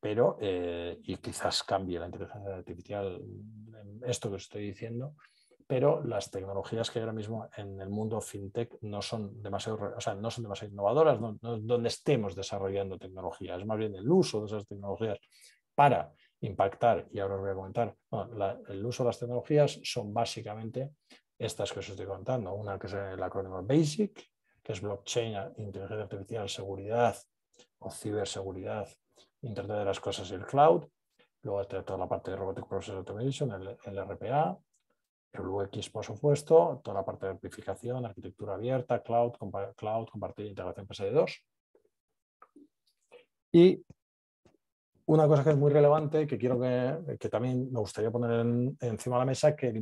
pero eh, y quizás cambie la inteligencia artificial, esto que estoy diciendo, pero las tecnologías que hay ahora mismo en el mundo fintech no son demasiado, no son demasiado innovadoras, donde estemos desarrollando tecnologías, es más bien el uso de esas tecnologías para impactar, y ahora os voy a comentar, el uso de las tecnologías son básicamente estas que os estoy contando, una que es el acrónimo BASIC, que es blockchain, inteligencia artificial, seguridad o ciberseguridad, Internet de las cosas y el cloud, luego está toda la parte de Robotic Process Automation, el RPA, el UX, por supuesto, toda la parte de amplificación, arquitectura abierta, cloud, cloud compartir integración PSD2. E y una cosa que es muy relevante, que quiero que, también me gustaría poner encima de la mesa, que el,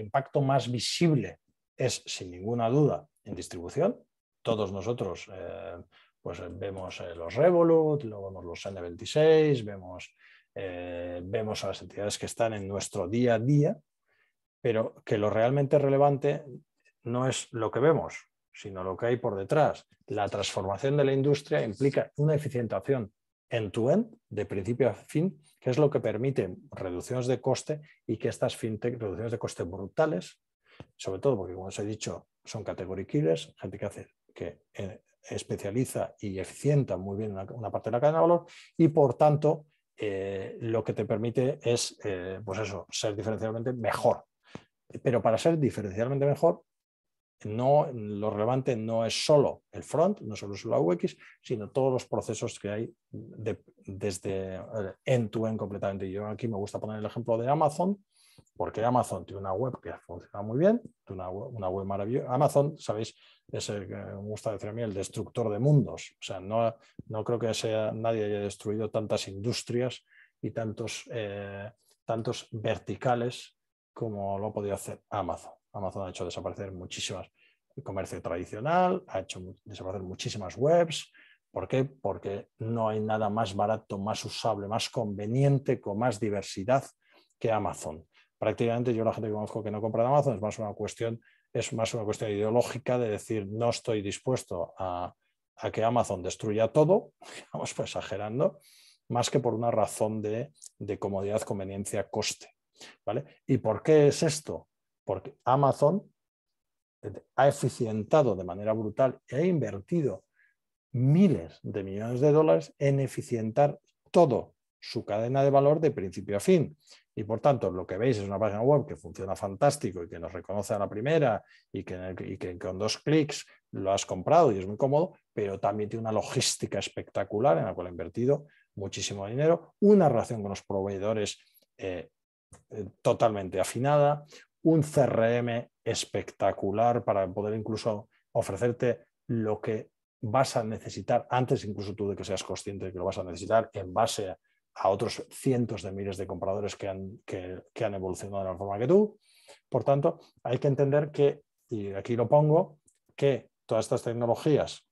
impacto más visible es, sin ninguna duda, en distribución. Todos nosotros eh, pues vemos eh, los Revolut, luego vemos los N26, vemos, eh, vemos a las entidades que están en nuestro día a día pero que lo realmente relevante no es lo que vemos, sino lo que hay por detrás. La transformación de la industria implica una eficientación end-to-end, de principio a fin, que es lo que permite reducciones de coste y que estas fintech, reducciones de coste brutales, sobre todo porque, como os he dicho, son category killers, gente que hace que eh, especializa y eficienta muy bien una, parte de la cadena de valor y, por tanto, eh, lo que te permite es, eh, pues eso, ser diferencialmente mejor pero para ser diferencialmente mejor, no, lo relevante no es solo el front, no solo es la UX, sino todos los procesos que hay desde end-to-end eh, completamente. Yo aquí me gusta poner el ejemplo de Amazon, porque Amazon tiene una web que funciona muy bien, una web, una web maravillosa. Amazon, sabéis, es el que me gusta decir a mí, el destructor de mundos. O sea, no, creo que sea, nadie haya destruido tantas industrias y tantos, eh, tantos verticales como lo ha podido hacer Amazon. Amazon ha hecho desaparecer muchísimas el comercio tradicional, ha hecho desaparecer muchísimas webs. ¿Por qué? Porque no hay nada más barato, más usable, más conveniente, con más diversidad que Amazon. Prácticamente yo la gente que conozco que no compra de Amazon es más una cuestión, es más una cuestión ideológica de decir no estoy dispuesto a, que Amazon destruya todo, (laughs) vamos pues, exagerando, más que por una razón de comodidad, conveniencia, coste. ¿vale? ¿Y por qué es esto? Porque Amazon ha eficientado de manera brutal y ha invertido miles de millones de dólares en eficientar todo su cadena de valor de principio a fin. Y por tanto, lo que veis es una página web que funciona fantástico y que nos reconoce a la primera y que, que con dos clics lo has comprado y es muy cómodo, pero también tiene una logística espectacular en la cual ha invertido muchísimo dinero, una relación con los proveedores eh, eh, totalmente afinada, un CRM espectacular para poder incluso ofrecerte lo que vas a necesitar antes incluso tú de que seas consciente de que lo vas a necesitar en base a, otros cientos de miles de compradores que han, que han evolucionado de la forma que tú. Por tanto, hay que entender que, y aquí lo pongo, que todas estas tecnologías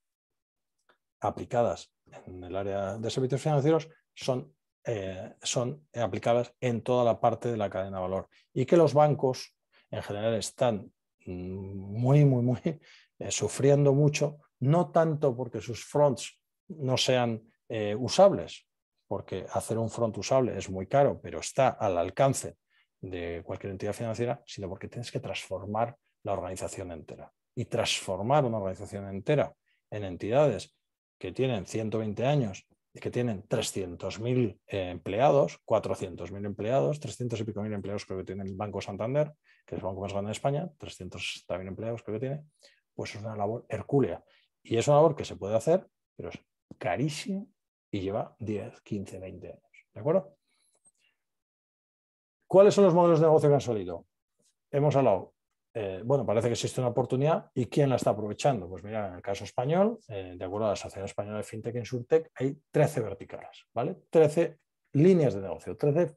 aplicadas en el área de servicios financieros son eh, son aplicables en toda la parte de la cadena de valor y que los bancos en general están mm, muy, muy, muy eh, sufriendo mucho, no tanto porque sus fronts no sean eh, usables, porque hacer un front usable es muy caro, pero está al alcance de cualquier entidad financiera, sino porque tienes que transformar la organización entera. Y transformar una organización entera en entidades que tienen 120 años que tienen 300.000 empleados, 400.000 empleados, 300 y pico mil empleados creo que tiene el Banco Santander, que es el banco más grande de España, 360.000 empleados creo que tiene, pues es una labor hercúlea. Y es una labor que se puede hacer, pero es carísima y lleva 10, 15, 20 años. ¿De acuerdo? ¿Cuáles son los modelos de negocio que han salido? Hemos hablado eh, bueno, parece que existe una oportunidad y ¿quién la está aprovechando? Pues mira, en el caso español, eh, de acuerdo a la Asociación Española de FinTech Insurtech, hay 13 verticales, ¿vale? 13 líneas de negocio, 13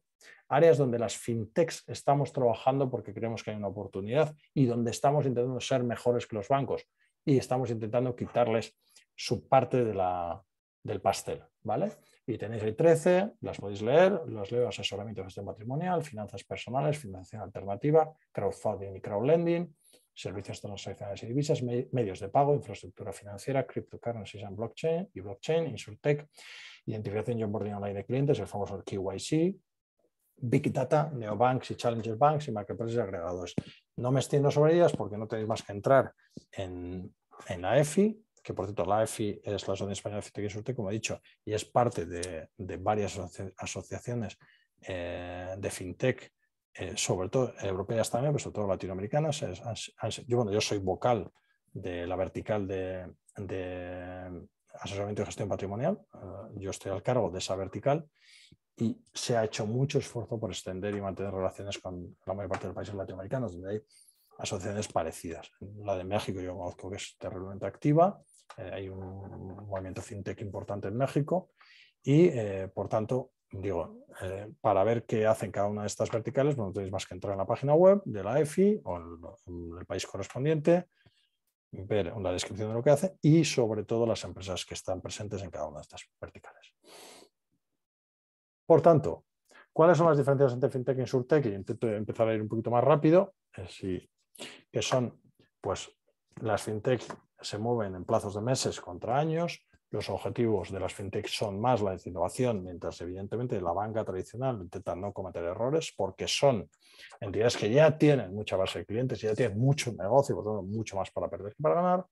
áreas donde las fintechs estamos trabajando porque creemos que hay una oportunidad y donde estamos intentando ser mejores que los bancos y estamos intentando quitarles su parte del pastel, ¿vale? Y tenéis el 13, las podéis leer, las leo asesoramiento de gestión patrimonial, finanzas personales, financiación alternativa, crowdfunding y crowdlending, servicios transaccionales y divisas, medios de pago, infraestructura financiera, cryptocurrencies and blockchain y blockchain, insurtech, identificación y onboarding online de clientes, el famoso KYC, Big Data, Neobanks y Challenger Banks y Marketplaces agregados. No me extiendo sobre ellas porque no tenéis más que entrar en, en la EFI que por cierto la EFI es la Asociación Española de Fintech y Surte, como he dicho, y es parte de, varias asociaciones eh, de fintech, eh, sobre todo europeas también, pero sobre todo latinoamericanas. yo, bueno, yo soy vocal de la vertical de, asesoramiento y gestión patrimonial. Eh, yo estoy al cargo de esa vertical y se ha hecho mucho esfuerzo por extender y mantener relaciones con la mayor parte de los países latinoamericanos, donde hay asociaciones parecidas. La de México yo conozco que es terriblemente activa, eh, hay un movimiento fintech importante en México y, eh, por tanto, digo, eh, para ver qué hacen cada una de estas verticales, no tenéis más que entrar en la página web de la EFI o en, el país correspondiente, ver la descripción de lo que hace y, sobre todo, las empresas que están presentes en cada una de estas verticales. Por tanto, ¿cuáles son las diferencias entre fintech y e surtech? Y intento empezar a ir un poquito más rápido, sí, que son pues las fintechs? se mueven en plazos de meses contra años. Los objetivos de las fintechs son más la innovación, mientras evidentemente la banca tradicional intenta no cometer errores porque son entidades que ya tienen mucha base de clientes, ya tienen mucho negocio, por lo tanto, mucho más para perder que para ganar.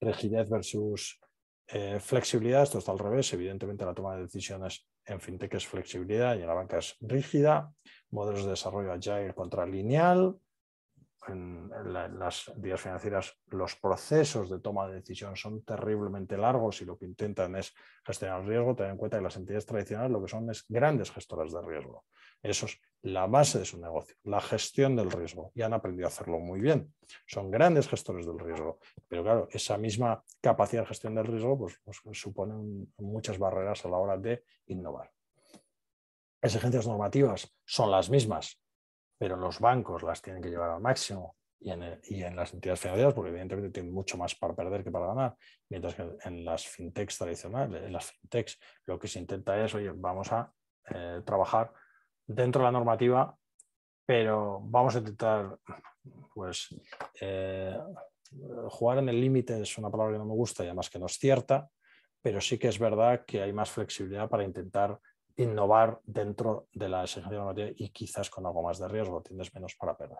Rigidez versus eh, flexibilidad, esto está al revés, evidentemente la toma de decisiones en fintech es flexibilidad y en la banca es rígida. Modelos de desarrollo agile contra lineal, en, las vías financieras los procesos de toma de decisión son terriblemente largos y lo que intentan es gestionar el riesgo, ten en cuenta que las entidades tradicionales lo que son es grandes gestoras de riesgo. Eso es la base de su negocio, la gestión del riesgo. Y han aprendido a hacerlo muy bien. Son grandes gestores del riesgo. Pero claro, esa misma capacidad de gestión del riesgo pues, pues, pues supone muchas barreras a la hora de innovar. Exigencias normativas son las mismas pero los bancos las tienen que llevar al máximo y en, las entidades financieras, porque evidentemente tienen mucho más para perder que para ganar, mientras que en las fintechs tradicionales, en las fintechs, lo que se intenta es, oye, vamos a eh, trabajar dentro de la normativa, pero vamos a intentar, pues, eh, jugar en el límite es una palabra que no me gusta y además que no es cierta, pero sí que es verdad que hay más flexibilidad para intentar innovar dentro de la exigencia y quizás con algo más de riesgo, tienes menos para perder.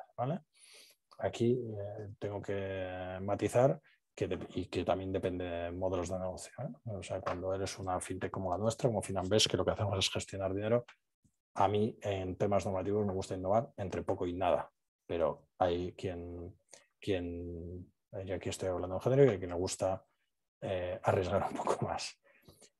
Aquí eh, tengo que matizar que y que también depende de modelos de negocio. ¿eh? sea, cuando eres una fintech como la nuestra, como Finanbest, que lo que hacemos es gestionar dinero, a mí en temas normativos me gusta innovar entre poco y nada, pero hay quien, quien aquí estoy hablando en general y hay quien le gusta eh, arriesgar un poco más.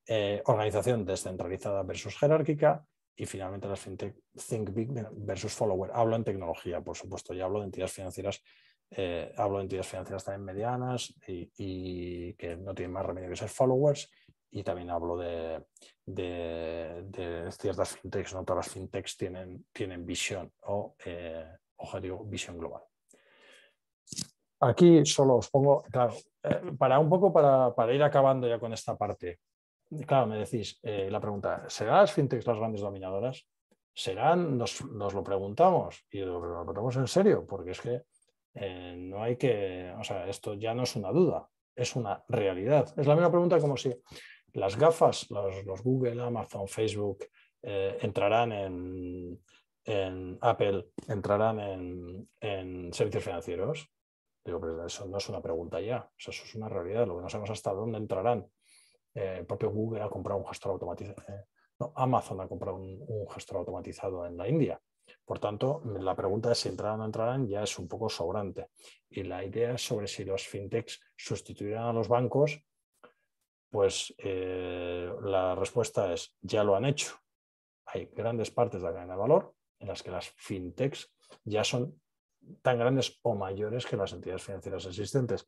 Eh, organización descentralizada versus jerárquica y finalmente las fintech think big versus follower. Hablo en tecnología, por supuesto, ya hablo de entidades financieras, eh, hablo de entidades financieras también medianas y, que no tienen más remedio que ser followers. Y también hablo de, ciertas fintechs, no todas las fintechs tienen, tienen visión o eh, objetivo, visión global. Aquí solo os pongo, claro, para un poco para ir acabando ya con esta parte claro, me decís, eh, la pregunta, ¿serán las fintechs las grandes dominadoras? ¿Serán? Nos, lo preguntamos y lo, lo, preguntamos en serio, porque es que eh, no hay que, o sea, esto ya no es una duda, es una realidad. Es la misma pregunta como si las gafas, los, Google, Amazon, Facebook, eh, entrarán en, Apple, entrarán en, en servicios financieros. Digo, pero eso no es una pregunta ya, eso es una realidad, lo que no sabemos hasta dónde entrarán eh, el propio Google ha comprado un gestor automatizado. Eh, no, Amazon ha comprado un, gestor automatizado en la India. Por tanto, la pregunta de si entrarán o no entrarán ya es un poco sobrante. Y la idea sobre si los fintechs sustituirán a los bancos, pues eh, la respuesta es ya lo han hecho. Hay grandes partes de la cadena de valor en las que las fintechs ya son tan grandes o mayores que las entidades financieras existentes.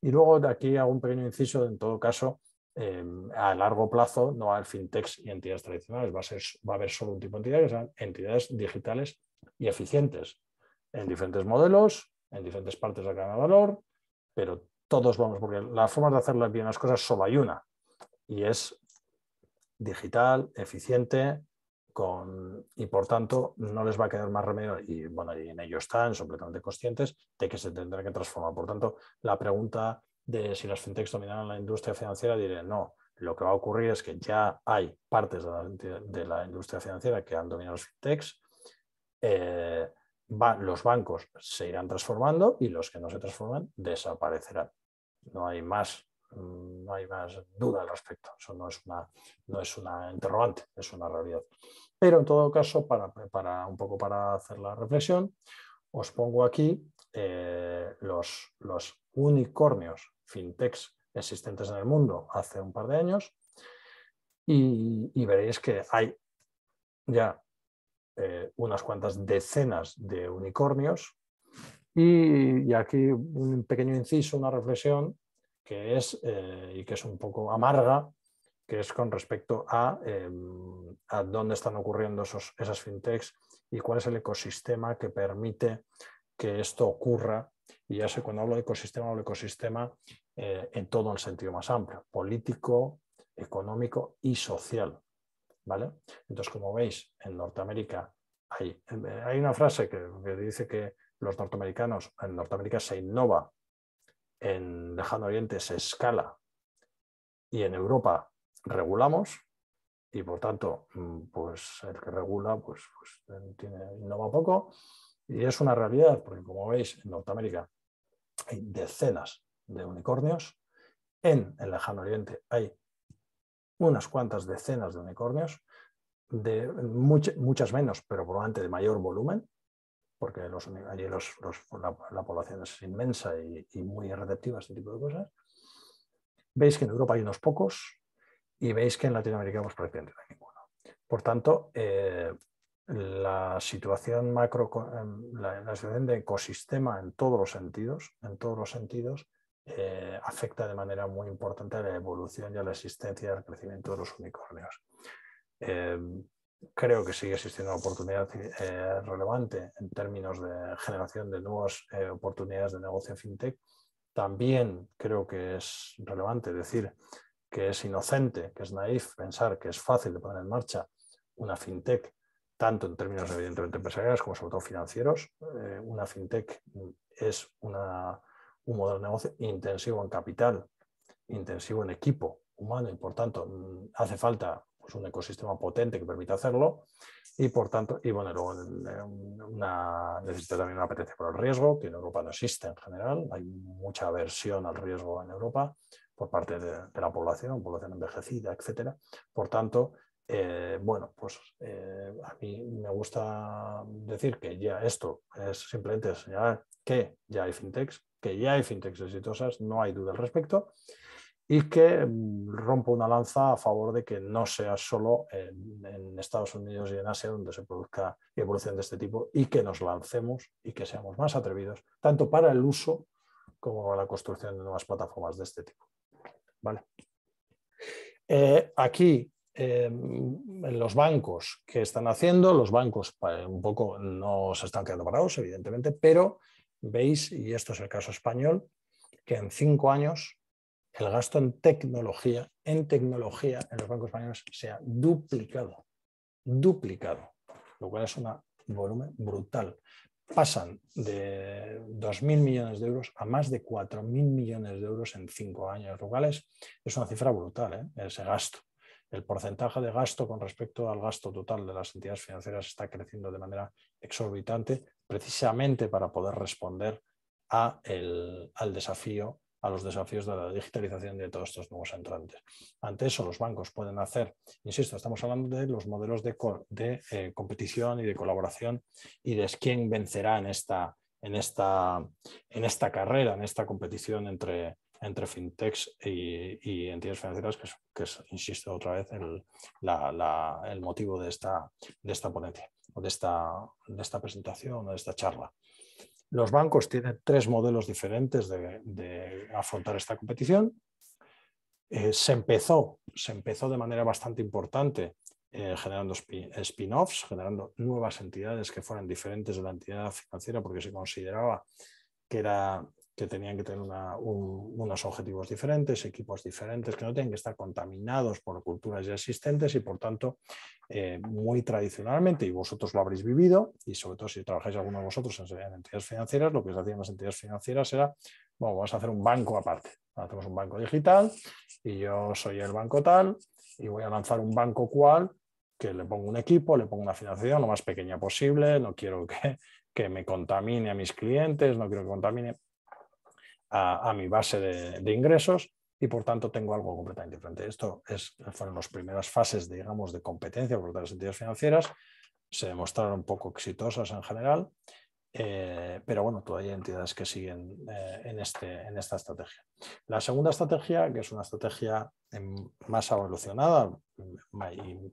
Y luego de aquí hago un pequeño inciso, en todo caso, Em, a largo plazo no al fintechs y entidades tradicionales, va a, ser, va a haber solo un tipo de entidades, que entidades digitales y eficientes, en diferentes modelos, en diferentes partes de cada valor, pero todos vamos, porque la forma de hacer bien las cosas solo hay una, y es digital, eficiente, con, y por tanto no les va a quedar más remedio, y bueno, y en ello están, son completamente conscientes de que se tendrá que transformar. Por tanto, la pregunta de si las fintechs dominarán la industria financiera, diré no. Lo que va a ocurrir es que ya hay partes de la, industria financiera que han dominado los fintechs. Eh, los bancos se irán transformando y los que no se transforman desaparecerán. No hay más, mm, no hay más duda al respecto. Eso no es una, no es una interrogante, es una realidad. Pero en todo caso, para, un poco para hacer la reflexión, os pongo aquí eh, los, los unicornios fintechs existentes en el mundo hace un par de años y, veréis que hay ya eh, unas cuantas decenas de unicornios. Y, aquí un pequeño inciso, una reflexión que es, eh, y que es un poco amarga, que es con respecto em, a, dónde están ocurriendo esos, esas fintechs y cuál es el ecosistema que permite que esto ocurra y ya sé, cuando hablo de ecosistema, hablo de ecosistema eh, en todo el sentido más amplio, político, económico y social. ¿vale? Entonces, como veis, en Norteamérica hay, eh, hay una frase que, que, dice que los norteamericanos, en Norteamérica se innova, en Lejano Oriente se escala y en Europa regulamos y por tanto, mm, pues el que regula, pues, pues eh, innova poco y es una realidad, porque como veis, en Norteamérica hay decenas de unicornios, en el lejano oriente hay unas cuantas decenas de unicornios, de muchas menos, pero probablemente de mayor volumen, porque los, allí los, la, población es inmensa y, muy receptiva a este tipo de cosas. Veis que en Europa hay unos pocos y veis que en Latinoamérica pues prácticamente no hay ninguno. Por tanto, eh, la situación macro, em, la, situación de ecosistema en todos los sentidos, en todos los sentidos, eh, afecta de manera muy importante a la evolución y a la existencia y al crecimiento de los unicornios. Em, creo que sigue existiendo una oportunidad eh, relevante en términos de generación de nuevas eh, oportunidades de negocio fintech. También creo que es relevante decir que es inocente, que es naif pensar que es fácil de poner en marcha una fintech tanto en términos evidentemente empresariales como sobre todo financieros. Eh, una fintech es un modelo de negocio intensivo en capital, intensivo en equipo humano y por tanto mm, hace falta pues, un ecosistema potente que permita hacerlo y por tanto, y bueno, luego una, necesita también una apetencia por el riesgo, que en Europa no existe en general, hay mucha aversión al riesgo en Europa por parte de, de la población, población envejecida, etcétera. Por tanto, eh, bueno, pues eh, a mí me gusta decir que ya esto es simplemente señalar que ya hay fintechs, que ya hay fintechs exitosas, no hay duda al respecto, y que mm, rompo una lanza a favor de que no sea solo en, Estados Unidos y en Asia donde se produzca evolución de este tipo y que nos lancemos y que seamos más atrevidos, tanto para el uso como para la construcción de nuevas plataformas de este tipo. Vale. Eh, aquí Em, los bancos que están haciendo, los bancos un poco no se están quedando parados, evidentemente, pero veis, y esto es el caso español, que en cinco años el gasto en tecnología, en tecnología en los bancos españoles se ha duplicado, duplicado, lo cual es un volumen brutal. Pasan de 2.000 millones de euros a más de 4.000 millones de euros en cinco años, lo cual es, una cifra brutal, ¿eh? ese gasto el porcentaje de gasto con respecto al gasto total de las entidades financieras está creciendo de manera exorbitante, precisamente para poder responder a al desafío, a los desafíos de la digitalización de todos estos nuevos entrantes. Ante eso, los bancos pueden hacer, insisto, estamos hablando de los modelos de, eh, competición y de colaboración y de quién vencerá en esta carrera, en esta competición entre, entre fintechs y, entidades financieras, que es, insisto otra vez, el, el motivo de esta, de esta ponencia, o de esta, esta presentación, o de esta charla. Los bancos tienen tres modelos diferentes de, afrontar esta competición. Eh, se, empezó, se empezó de manera bastante importante eh, generando spin-offs, generando nuevas entidades que fueran diferentes de la entidad financiera porque se consideraba que, era, que tenían que tener unos objetivos diferentes, equipos diferentes, que no tienen que estar contaminados por culturas ya existentes y por tanto, eh, muy tradicionalmente, y vosotros lo habréis vivido, y sobre todo si trabajáis alguno de vosotros en, entidades financieras, lo que se hacían en las entidades financieras era, bueno, vamos a hacer un banco aparte, hacemos un banco digital y yo soy el banco tal y voy a lanzar un banco cual que le pongo un equipo, le pongo una financiación lo más pequeña posible, no quiero que, que me contamine a mis clientes, no quiero que contamine a, mi base de, ingresos y por tanto tengo algo completamente diferente. Esto es, fueron las primeras fases, digamos, de competencia por las entidades financieras. Se demostraron poco exitosas en general, eh, pero bueno, todavía hay entidades que siguen eh, en, este, en esta estrategia. La segunda estrategia, que es una estrategia más evolucionada y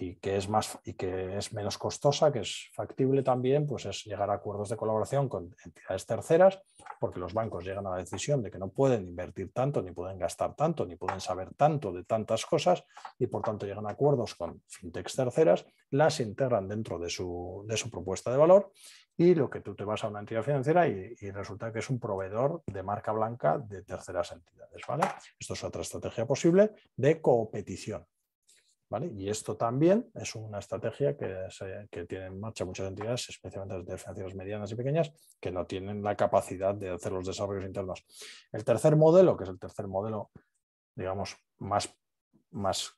y que es más y que es menos costosa, que es factible también, pues es llegar a acuerdos de colaboración con entidades terceras, porque los bancos llegan a la decisión de que no pueden invertir tanto, ni pueden gastar tanto, ni pueden saber tanto de tantas cosas, y por tanto llegan a acuerdos con fintechs terceras, las integran dentro de su, propuesta de valor, y lo que tú te vas a una entidad financiera y, resulta que es un proveedor de marca blanca de terceras entidades. ¿vale? Esto es otra estrategia posible de competición y esto también es una estrategia que, tiene en marcha muchas entidades, especialmente las de financieras medianas y pequeñas, que no tienen la capacidad de hacer los desarrollos internos. El tercer modelo, que es el tercer modelo, digamos, más, más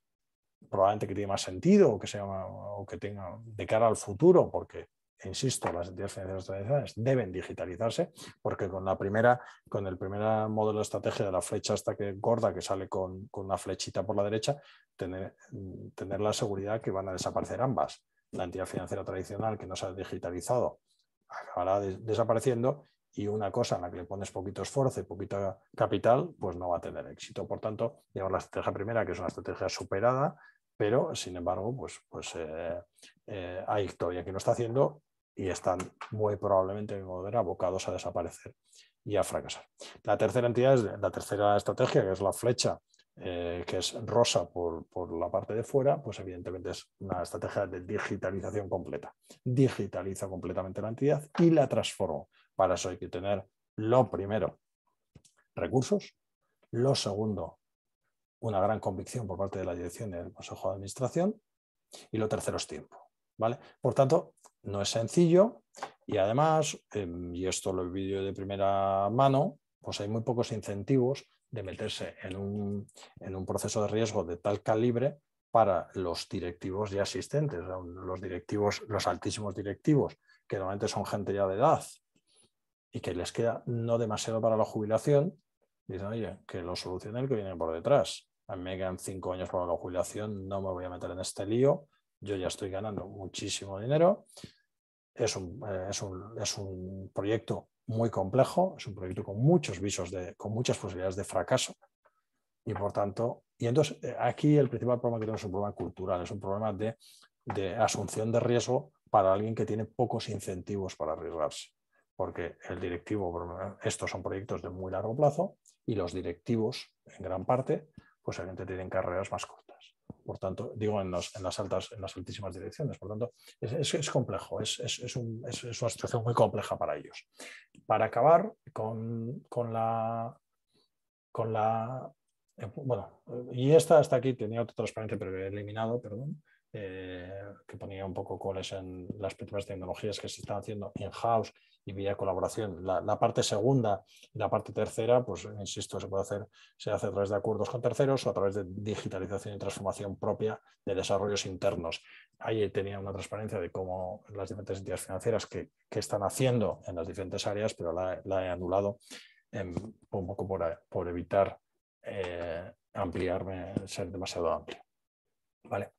probablemente que tiene más sentido o que, o que tenga de cara al futuro, porque insisto, las entidades financieras tradicionales deben digitalizarse, porque con la primera, con el primer modelo de estrategia de la flecha hasta que gorda que sale con, con una flechita por la derecha, tener, mm, tener, la seguridad que van a desaparecer ambas. La entidad financiera tradicional que no se ha digitalizado acabará desapareciendo y una cosa en la que le pones poquito esfuerzo y poquito capital, pues no va a tener éxito. Por tanto, digamos la estrategia primera, que es una estrategia superada, pero sin embargo, pues, pues eh, eh, hay todavía que lo está haciendo y están muy probablemente, modo ver abocados a desaparecer y a fracasar. La tercera entidad es la tercera estrategia, que es la flecha, eh, que es rosa por, la parte de fuera, pues evidentemente es una estrategia de digitalización completa. Digitaliza completamente la entidad y la transforma. Para eso hay que tener lo primero, recursos, lo segundo, una gran convicción por parte de la dirección del Consejo de Administración, y lo tercero es tiempo. ¿Vale? Por tanto, no es sencillo y además, em, y esto lo he vivido de primera mano, pues hay muy pocos incentivos de meterse en un, proceso de riesgo de tal calibre para los directivos ya asistentes, los directivos, los altísimos directivos, que normalmente son gente ya de edad y que les queda no demasiado para la jubilación, dicen, oye, que lo solucione el que viene por detrás. A mí me quedan cinco años para la jubilación, no me voy a meter en este lío, yo ya estoy ganando muchísimo dinero. Eh, es un, proyecto muy complejo, es un proyecto con muchos visos, de, con muchas posibilidades de fracaso. Y por tanto, y entonces eh, aquí el principal problema que tenemos es un problema cultural, es un problema de, de asunción de riesgo para alguien que tiene pocos incentivos para arriesgarse. Porque el directivo, estos son proyectos de muy largo plazo y los directivos, en gran parte, pues obviamente tienen carreras más cortas por tanto, digo, en, las, altas, en las altísimas direcciones. Por tanto, es, complejo, es, una situación muy compleja para ellos. Para acabar con, la... Eh, bueno, y esta hasta aquí tenía otro transparencia, pero he eliminado, perdón. Eh, que ponía un poco cuáles en las primeras tecnologías que se están haciendo in-house y vía colaboración. La, parte segunda y la parte tercera, pues insisto, se puede hacer, se hace a través de acuerdos con terceros o a través de digitalización y transformación propia de desarrollos internos. Ahí tenía una transparencia de cómo las diferentes entidades financieras que, están haciendo en las diferentes áreas, pero la, he anulado em, un poco por, evitar eh, ampliarme, ser demasiado amplio. ¿Vale?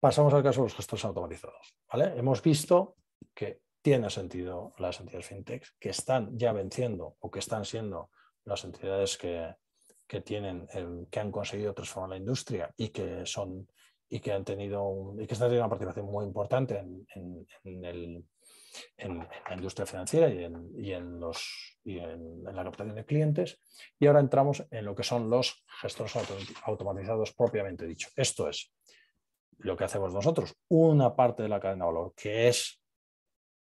Pasamos al caso de los gestores automatizados. ¿vale? Hemos visto que tiene sentido las entidades fintech que están ya venciendo o que están siendo las entidades que, tienen, que han conseguido transformar la industria y que son y que han tenido y que están teniendo una participación muy importante en, la industria financiera y, y, los, y en, la captación de clientes. Y ahora entramos en lo que son los gestores automatizados propiamente dicho. Esto es lo que hacemos nosotros, una parte de la cadena de valor, que es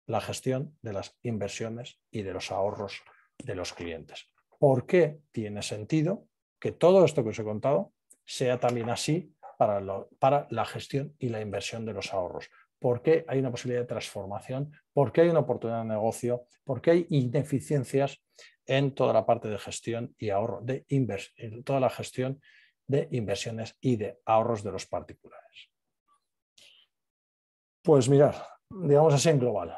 la gestión de las inversiones y de los ahorros de los clientes. ¿Por qué tiene sentido que todo esto que os he contado sea también así para, la gestión y la inversión de los ahorros? ¿Por qué hay una posibilidad de transformación? ¿Por qué hay una oportunidad de negocio? ¿Por qué hay ineficiencias en toda la parte de gestión y ahorro, de en toda la gestión de inversiones y de ahorros de los particulares? Pues mirad, digamos así en global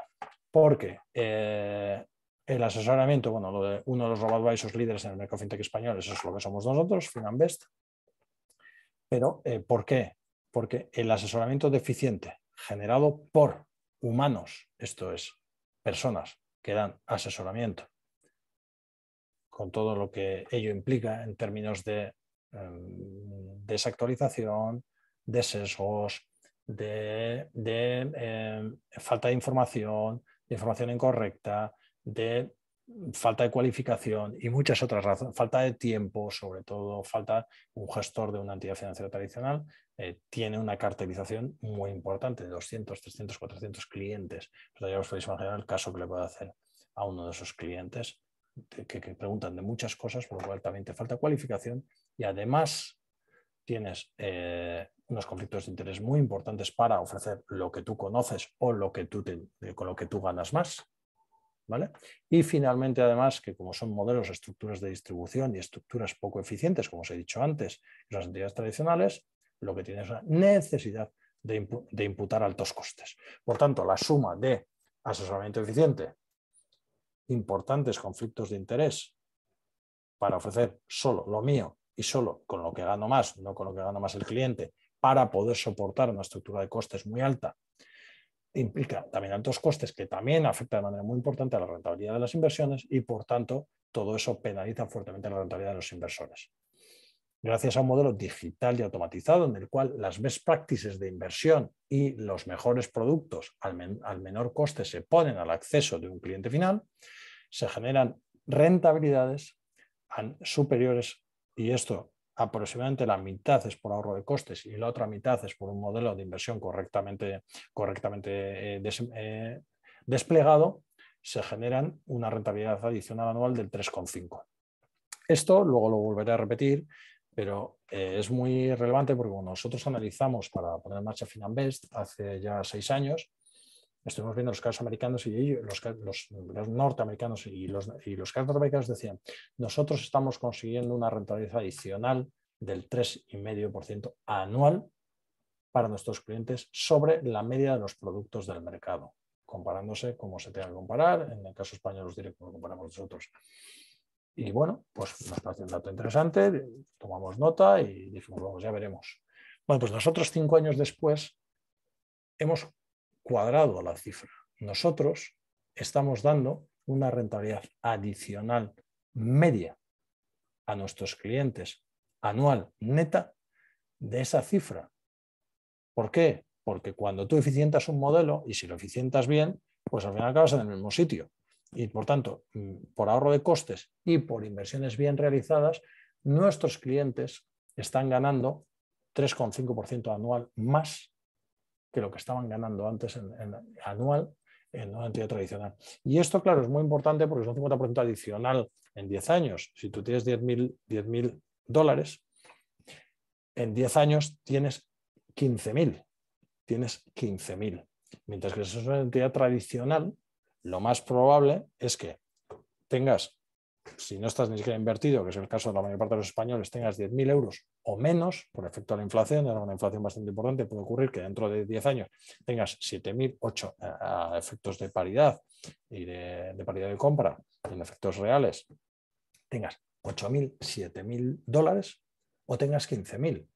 porque eh, el asesoramiento, bueno, lo de uno de los sus líderes en el mercado fintech español, eso es lo que somos nosotros, Finanbest. Pero, eh, ¿por qué? Porque el asesoramiento deficiente generado por humanos, esto es, personas que dan asesoramiento, con todo lo que ello implica en términos de em, desactualización, de sesgos, de, em, falta de información, información incorrecta, de falta de cualificación y muchas otras razones, falta de tiempo, sobre todo falta un gestor de una entidad financiera tradicional, eh, tiene una cartelización muy importante de 200, 300, 400 clientes. ya os podéis imaginar el caso que le puede hacer a uno de esos clientes que, preguntan de muchas cosas, por lo cual también te falta cualificación y además tienes eh, unos conflictos de interés muy importantes para ofrecer lo que tú conoces o lo que tú eh, con lo que tú ganas más. ¿Vale? Y finalmente, además, que como son modelos, estructuras de distribución y estructuras poco eficientes, como os he dicho antes, las entidades tradicionales, lo que tiene es una necesidad de, de imputar altos costes. Por tanto, la suma de asesoramiento eficiente, importantes conflictos de interés para ofrecer solo lo mío y solo con lo que gano más, no con lo que gano más el cliente, para poder soportar una estructura de costes muy alta implica también altos costes que también afecta de manera muy importante a la rentabilidad de las inversiones y por tanto todo eso penaliza fuertemente la rentabilidad de los inversores. Gracias a un modelo digital y automatizado en el cual las best practices de inversión y los mejores productos al menor coste se ponen al acceso de un cliente final, se generan rentabilidades superiores y esto aproximadamente la mitad es por ahorro de costes y la otra mitad es por un modelo de inversión correctamente, correctamente eh, eh, desplegado, se generan una rentabilidad adicional anual del 3,5. Esto luego lo volveré a repetir, pero eh, es muy relevante porque nosotros analizamos para poner en marcha Finanbest hace ya seis años estuvimos viendo los casos americanos y los, norteamericanos y los, y casos norteamericanos decían, nosotros estamos consiguiendo una rentabilidad adicional del 3,5% anual para nuestros clientes sobre la media de los productos del mercado, comparándose como se tenga que comparar, en el caso español los diré lo comparamos nosotros. Y bueno, pues nos parece un dato interesante, tomamos nota y dijimos, vamos, ya veremos. Bueno, pues nosotros cinco años después hemos cuadrado a la cifra. Nosotros estamos dando una rentabilidad adicional media a nuestros clientes anual neta de esa cifra. ¿Por qué? Porque cuando tú eficientas un modelo y si lo eficientas bien, pues al final acabas en el mismo sitio. Y por tanto, mm, por ahorro de costes y por inversiones bien realizadas, nuestros clientes están ganando 3,5% anual más que lo que estaban ganando antes en, anual en una entidad tradicional. Y esto, claro, es muy importante porque es un 50% adicional en 10 años. Si tú tienes 10.000 10 dólares, en 10 años tienes 15.000. Tienes 15.000. Mientras que si es una entidad tradicional, lo más probable es que tengas si no estás ni siquiera invertido, que es el caso de la mayor parte de los españoles, tengas 10.000 euros o menos por efecto de la inflación, era una inflación bastante importante, puede ocurrir que dentro de 10 años tengas 7.000, 8 eh, a efectos de paridad y de, paridad de compra, en efectos reales, tengas 8.000, 7.000 dólares o tengas 15.000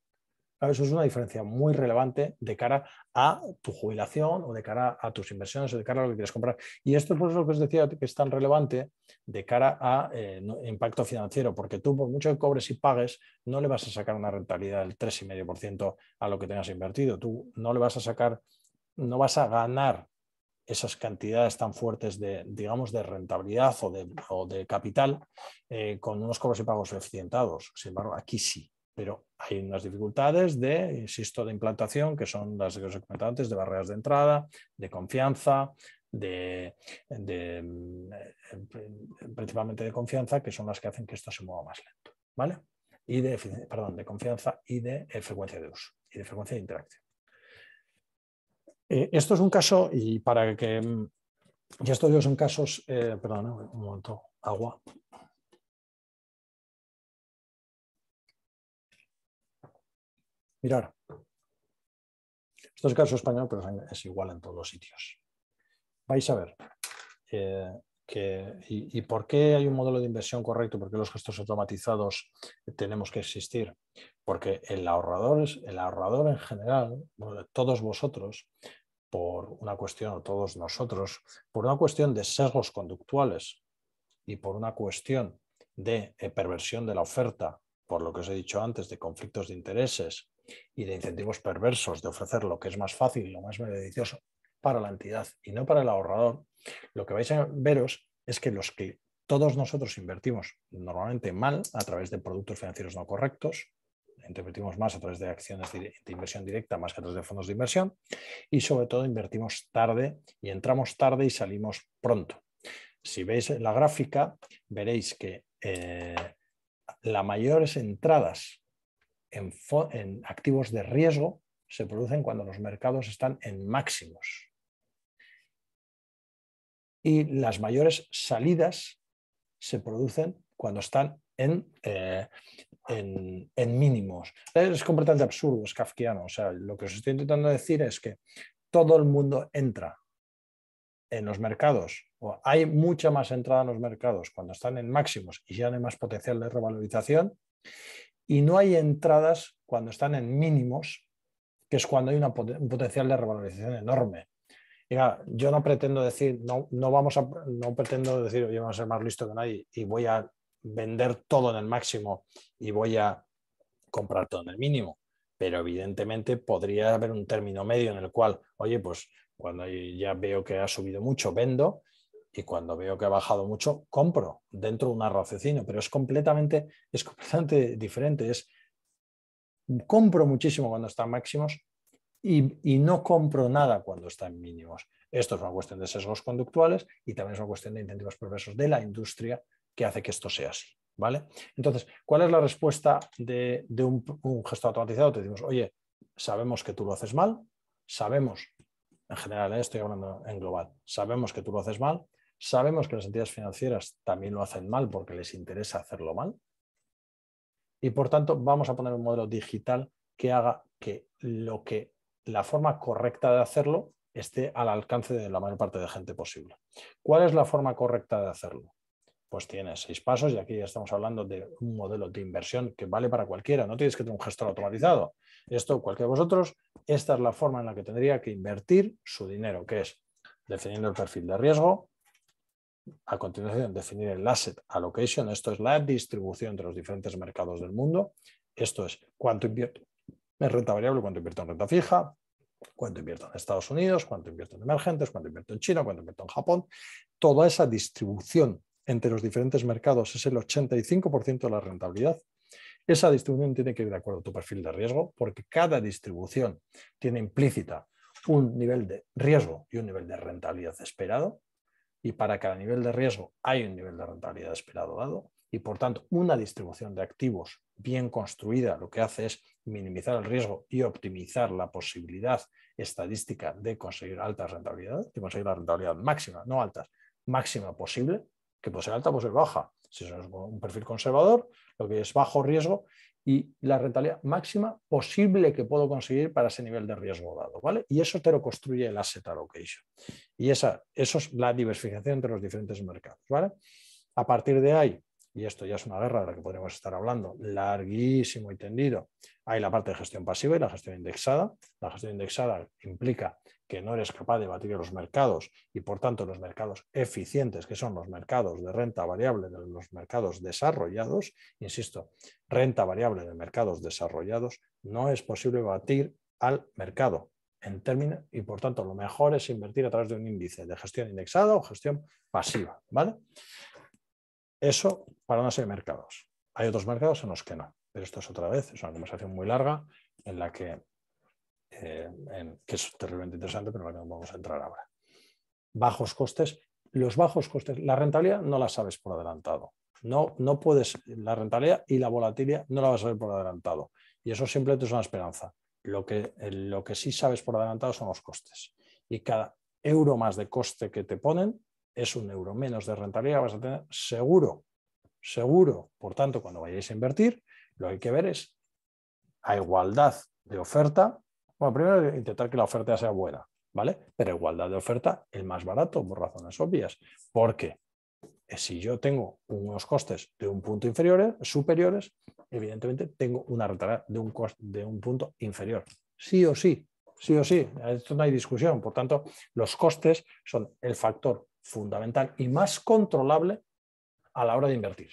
eso es una diferencia muy relevante de cara a tu jubilación o de cara a tus inversiones o de cara a lo que quieres comprar. Y esto es por eso que os decía que es tan relevante de cara a eh, impacto financiero, porque tú, por mucho que cobres y pagues, no le vas a sacar una rentabilidad del 3,5% a lo que tengas invertido. Tú no le vas a sacar, no vas a ganar esas cantidades tan fuertes de, digamos, de rentabilidad o de, capital eh, con unos cobros y pagos eficientados. Sin embargo, aquí sí, pero hay unas dificultades de, insisto, de implantación, que son las que os he de barreras de entrada, de confianza, mm, principalmente de confianza, que son las que hacen que esto se mueva más lento. ¿vale? Y de, perdón, de confianza y de eh, frecuencia de uso y de frecuencia de interacción. Eh, esto es un caso, y para que... Mm, y estos son casos, eh, perdón, un momento, agua. Mirar, esto es el caso español, pero es igual en todos los sitios. Vais a ver eh, que, y, por qué hay un modelo de inversión correcto, por qué los gestos automatizados tenemos que existir. Porque el ahorrador, es, el ahorrador en general, todos vosotros, por una cuestión, o todos nosotros, por una cuestión de sesgos conductuales y por una cuestión de eh, perversión de la oferta, por lo que os he dicho antes, de conflictos de intereses y de incentivos perversos de ofrecer lo que es más fácil, lo más beneficioso para la entidad y no para el ahorrador, lo que vais a veros es que los que todos nosotros invertimos normalmente mal a través de productos financieros no correctos, invertimos más a través de acciones de inversión directa más que a través de fondos de inversión y sobre todo invertimos tarde y entramos tarde y salimos pronto. Si veis la gráfica, veréis que eh, las mayores entradas en, activos de riesgo se producen cuando los mercados están en máximos. Y las mayores salidas se producen cuando están eh, en, en, mínimos. Es completamente absurdo, es kafkiano. O sea, lo que os estoy intentando decir es que todo el mundo entra en los mercados. O hay mucha más entrada en los mercados cuando están en máximos y ya no hay más potencial de revalorización y no hay entradas cuando están en mínimos, que es cuando hay una, un potencial de revalorización enorme. yo no pretendo decir, no, no, vamos a, no pretendo decir, yo voy a ser más listo que nadie y voy a vender todo en el máximo y voy a comprar todo en el mínimo. Pero evidentemente podría haber un término medio en el cual, oye, pues cuando ya veo que ha subido mucho, vendo, y cuando veo que ha bajado mucho, compro dentro de un arrocecino, pero es completamente, es completamente diferente. Es, compro muchísimo cuando están máximos y, no compro nada cuando están mínimos. Esto es una cuestión de sesgos conductuales y también es una cuestión de incentivos perversos de la industria que hace que esto sea así. ¿vale? Entonces, ¿cuál es la respuesta de, un, gesto automatizado? Te decimos, oye, sabemos que tú lo haces mal, sabemos en general, ¿eh? estoy hablando en global. Sabemos que tú lo haces mal, Sabemos que las entidades financieras también lo hacen mal porque les interesa hacerlo mal. Y por tanto, vamos a poner un modelo digital que haga que lo la forma correcta de hacerlo esté al alcance de la mayor parte de gente posible. ¿Cuál es la forma correcta de hacerlo? Pues tiene seis pasos y aquí ya estamos hablando de un modelo de inversión que vale para cualquiera, no tienes que tener un gestor automatizado. Esto, cualquiera de vosotros, esta es la forma en la que tendría que invertir su dinero, que es definiendo el perfil de riesgo, a continuación definir el asset allocation, esto es la distribución entre los diferentes mercados del mundo, esto es cuánto invierto en renta variable, cuánto invierto en renta fija, cuánto invierto en Estados Unidos, cuánto invierto en emergentes, cuánto invierto en China, cuánto invierto en Japón. Toda esa distribución entre los diferentes mercados es el 85% de la rentabilidad. Esa distribución tiene que ir de acuerdo a tu perfil de riesgo porque cada distribución tiene implícita un nivel de riesgo y un nivel de rentabilidad esperado y para cada nivel de riesgo hay un nivel de rentabilidad esperado dado y por tanto una distribución de activos bien construida lo que hace es minimizar el riesgo y optimizar la posibilidad estadística de conseguir altas rentabilidades, de conseguir la rentabilidad máxima, no altas, máxima posible que puede ser alta, puede ser baja. Si es un perfil conservador, lo que es bajo riesgo y la rentabilidad máxima posible que puedo conseguir para ese nivel de riesgo dado. ¿vale? Y eso te lo construye el asset allocation. Y esa, eso es la diversificación entre los diferentes mercados. ¿vale? A partir de ahí, y esto ya es una guerra de la que podríamos estar hablando, larguísimo y tendido, hay la parte de gestión pasiva y la gestión indexada. La gestión indexada implica que no eres capaz de batir los mercados y por tanto los mercados eficientes, que son los mercados de renta variable de los mercados desarrollados, insisto, renta variable de mercados desarrollados, no es posible batir al mercado. En términos, y por tanto, lo mejor es invertir a través de un índice de gestión indexada o gestión pasiva. ¿vale? Eso para una serie de mercados. Hay otros mercados en los que no. Pero esto es otra vez, es una conversación muy larga en la que, eh, que es terriblemente interesante, pero en la que no vamos a entrar ahora. Bajos costes. Los bajos costes, la rentabilidad no la sabes por adelantado. No, no puedes, la rentabilidad y la volatilidad no la vas a ver por adelantado. Y eso simplemente es una esperanza. Lo que, eh, lo que sí sabes por adelantado son los costes. Y cada euro más de coste que te ponen, es un euro menos de rentabilidad vas a tener seguro, seguro. Por tanto, cuando vayáis a invertir, lo que hay que ver es a igualdad de oferta. Bueno, primero intentar que la oferta sea buena, ¿vale? Pero igualdad de oferta, el más barato, por razones obvias. Porque si yo tengo unos costes de un punto inferiores, superiores, evidentemente tengo una rentabilidad de un, de un punto inferior. Sí o sí, sí o sí, esto no hay discusión. Por tanto, los costes son el factor fundamental y más controlable a la hora de invertir.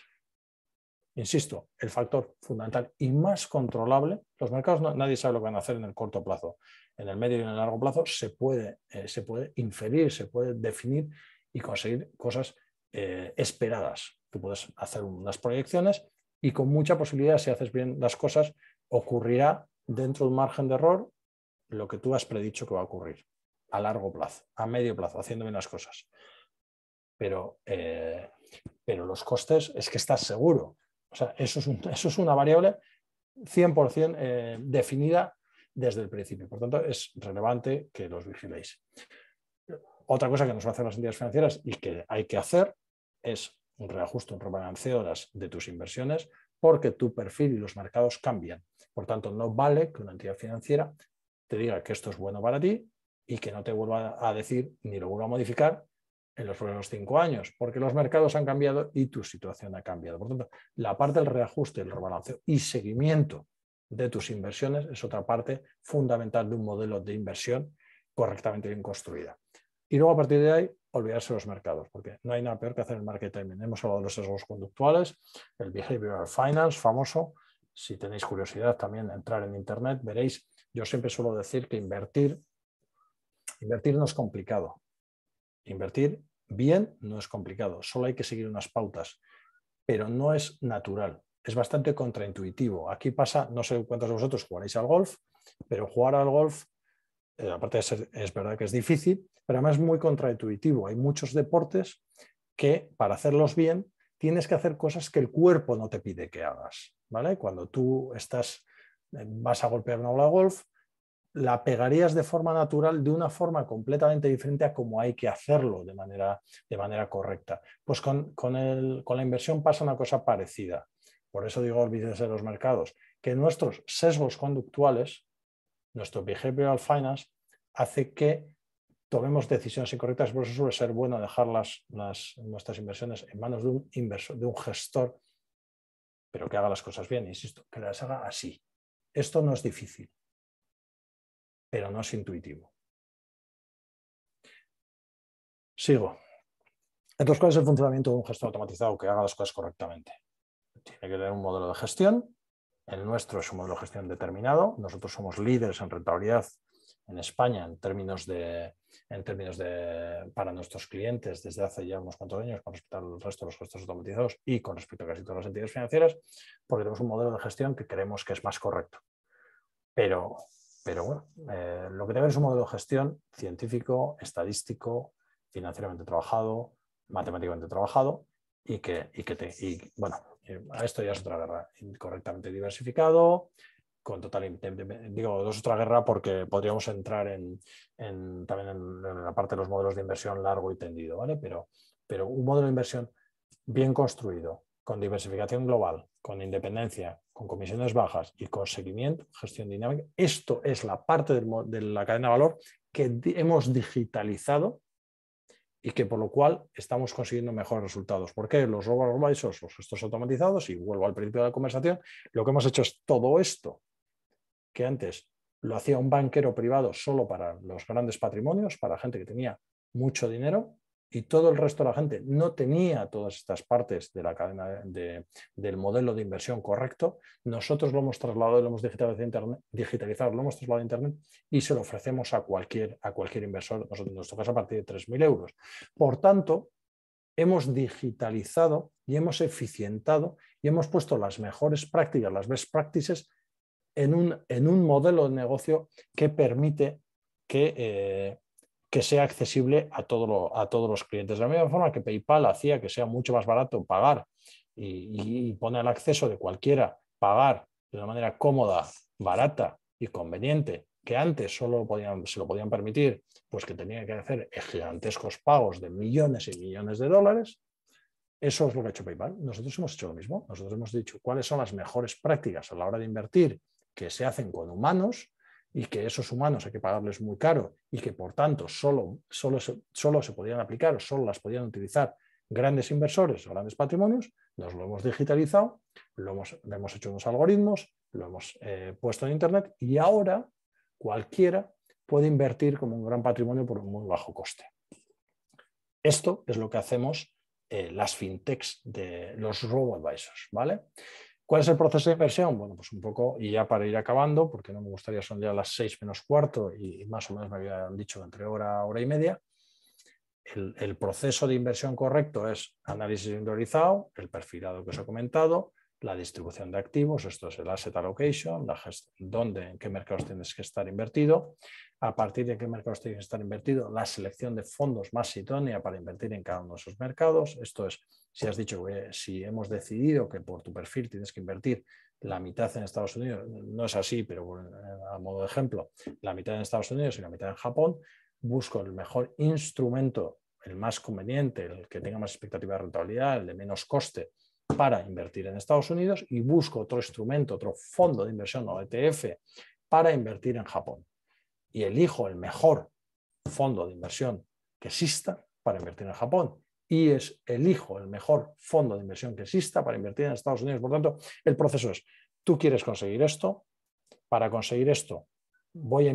Insisto, el factor fundamental y más controlable, los mercados nadie sabe lo que van a hacer en el corto plazo. En el medio y en el largo plazo se puede, eh, se puede inferir, se puede definir y conseguir cosas eh, esperadas. Tú puedes hacer unas proyecciones y con mucha posibilidad, si haces bien las cosas, ocurrirá dentro de un margen de error lo que tú has predicho que va a ocurrir a largo plazo, a medio plazo, haciendo bien las cosas pero, eh, pero los costes es que estás seguro. O sea, eso es, (laughs) una variable 100% eh, definida desde el principio. Por tanto, es relevante que los vigiléis. Otra cosa que nos van a hacer las entidades financieras y que hay que hacer es un reajuste, un rebalanceo de tus inversiones porque tu perfil y los mercados cambian. Por tanto, no vale que una entidad financiera te diga que esto es bueno para ti y que no te vuelva a decir ni lo vuelva a modificar en los primeros cinco años, porque los mercados han cambiado y tu situación ha cambiado. Por tanto, la parte del reajuste, el rebalanceo y seguimiento de tus inversiones es otra parte fundamental de un modelo de inversión correctamente bien construida. Y luego a partir de ahí, olvidarse de los mercados, porque no hay nada peor que hacer el market timing. Hemos hablado de los sesgos conductuales, el behavioral finance famoso. Si tenéis curiosidad también de entrar en internet, veréis, yo siempre suelo decir que invertir, invertir no es complicado. Invertir bien no es complicado, solo hay que seguir unas pautas, pero no es natural, es bastante contraintuitivo. Aquí pasa, no sé cuántos de vosotros jugaréis al golf, pero jugar al golf, eh, aparte es verdad que es difícil, pero además es muy contraintuitivo. Hay muchos deportes que para hacerlos bien tienes que hacer cosas que el cuerpo no te pide que hagas, ¿vale? Cuando tú estás, eh, vas a golpear una bola de golf, la pegarías de forma natural de una forma completamente diferente a como hay que hacerlo de manera, de manera correcta. Pues con, la inversión pasa una cosa parecida. Por eso digo olvídense de los mercados, que nuestros sesgos conductuales, nuestro behavioral finance, hace que tomemos decisiones incorrectas. Por eso suele ser bueno dejar las, las, nuestras inversiones en manos de un inversor, de un gestor, pero que haga las cosas bien, insisto, que las haga así. Esto no es difícil pero no es intuitivo. Sigo. Entonces, ¿cuál es el funcionamiento de un gestor automatizado que haga las cosas correctamente? Tiene que tener un modelo de gestión. El nuestro es un modelo de gestión determinado. Nosotros somos líderes en rentabilidad en España en términos de, en términos de para nuestros clientes desde hace ya unos cuantos años con respecto al resto de los gestores automatizados y con respecto a casi todas las entidades financieras, porque tenemos un modelo de gestión que creemos que es más correcto. Pero pero bueno, eh, lo que debe es un modelo de gestión científico, estadístico, financieramente trabajado, matemáticamente trabajado y que, y que te, y, bueno, eh, esto ya es otra guerra, correctamente diversificado, con total, digo, es otra guerra porque podríamos entrar en, también en, la parte de los modelos de inversión largo y tendido, ¿vale? Pero, pero un modelo de inversión bien construido, con diversificación global, con independencia, con comisiones bajas y con seguimiento, gestión dinámica. Esto es la parte de la cadena de valor que hemos digitalizado y que por lo cual estamos consiguiendo mejores resultados. ¿Por qué? los robos son los gestos automatizados, y vuelvo al principio de la conversación, lo que hemos hecho es todo esto que antes lo hacía un banquero privado solo para los grandes patrimonios, para gente que tenía mucho dinero, y todo el resto de la gente no tenía todas estas partes de la cadena del modelo de inversión correcto, nosotros lo hemos trasladado, lo hemos digitalizado, internet, digitalizado, lo hemos trasladado a Internet y se lo ofrecemos a cualquier, a cualquier inversor, nosotros, en nuestro a partir de 3.000 euros. Por tanto, hemos digitalizado y hemos eficientado y hemos puesto las mejores prácticas, las best practices en un, en un modelo de negocio que permite que... Eh, que sea accesible a, a todos los clientes. De la misma forma que PayPal hacía que sea mucho más barato pagar y, poner el acceso de cualquiera pagar de una manera cómoda, barata y conveniente, que antes solo podían, se lo podían permitir, pues que tenía que hacer gigantescos pagos de millones y millones de dólares, eso es lo que ha hecho PayPal. Nosotros hemos hecho lo mismo. Nosotros hemos dicho cuáles son las mejores prácticas a la hora de invertir que se hacen con humanos y que esos humanos hay que pagarles muy caro y que por tanto solo, solo, se, se podían aplicar o solo las podían utilizar grandes inversores o grandes patrimonios, nos lo hemos digitalizado, lo hemos, hecho unos algoritmos, lo hemos eh, puesto en Internet y ahora cualquiera puede invertir como un gran patrimonio por un muy bajo coste. Esto es lo que hacemos eh, las fintechs de los robo advisors, ¿vale? ¿Cuál es el proceso de inversión? Bueno, pues un poco, y ya para ir acabando, porque no me gustaría son ya las seis menos cuarto y más o menos me habían dicho entre hora, hora y media. El, proceso de inversión correcto es análisis individualizado, el perfilado que os he comentado, la distribución de activos, esto es el asset allocation, la dónde, en qué mercados tienes que estar invertido, a partir de qué mercados tienes que estar invertido, la selección de fondos más idónea para invertir en cada uno de esos mercados. Esto es, si has dicho que si hemos decidido que por tu perfil tienes que invertir la mitad en Estados Unidos, no es así, pero eh, a modo de ejemplo, la mitad en Estados Unidos y la mitad en Japón, busco el mejor instrumento, el más conveniente, el que tenga más expectativa de rentabilidad, el de menos coste para invertir en Estados Unidos y busco otro instrumento, otro fondo de inversión o ETF para invertir en Japón y elijo el mejor fondo de inversión que exista para invertir en Japón y es elijo el mejor fondo de inversión que exista para invertir en Estados Unidos. Por tanto, el proceso es, tú quieres conseguir esto, para conseguir esto voy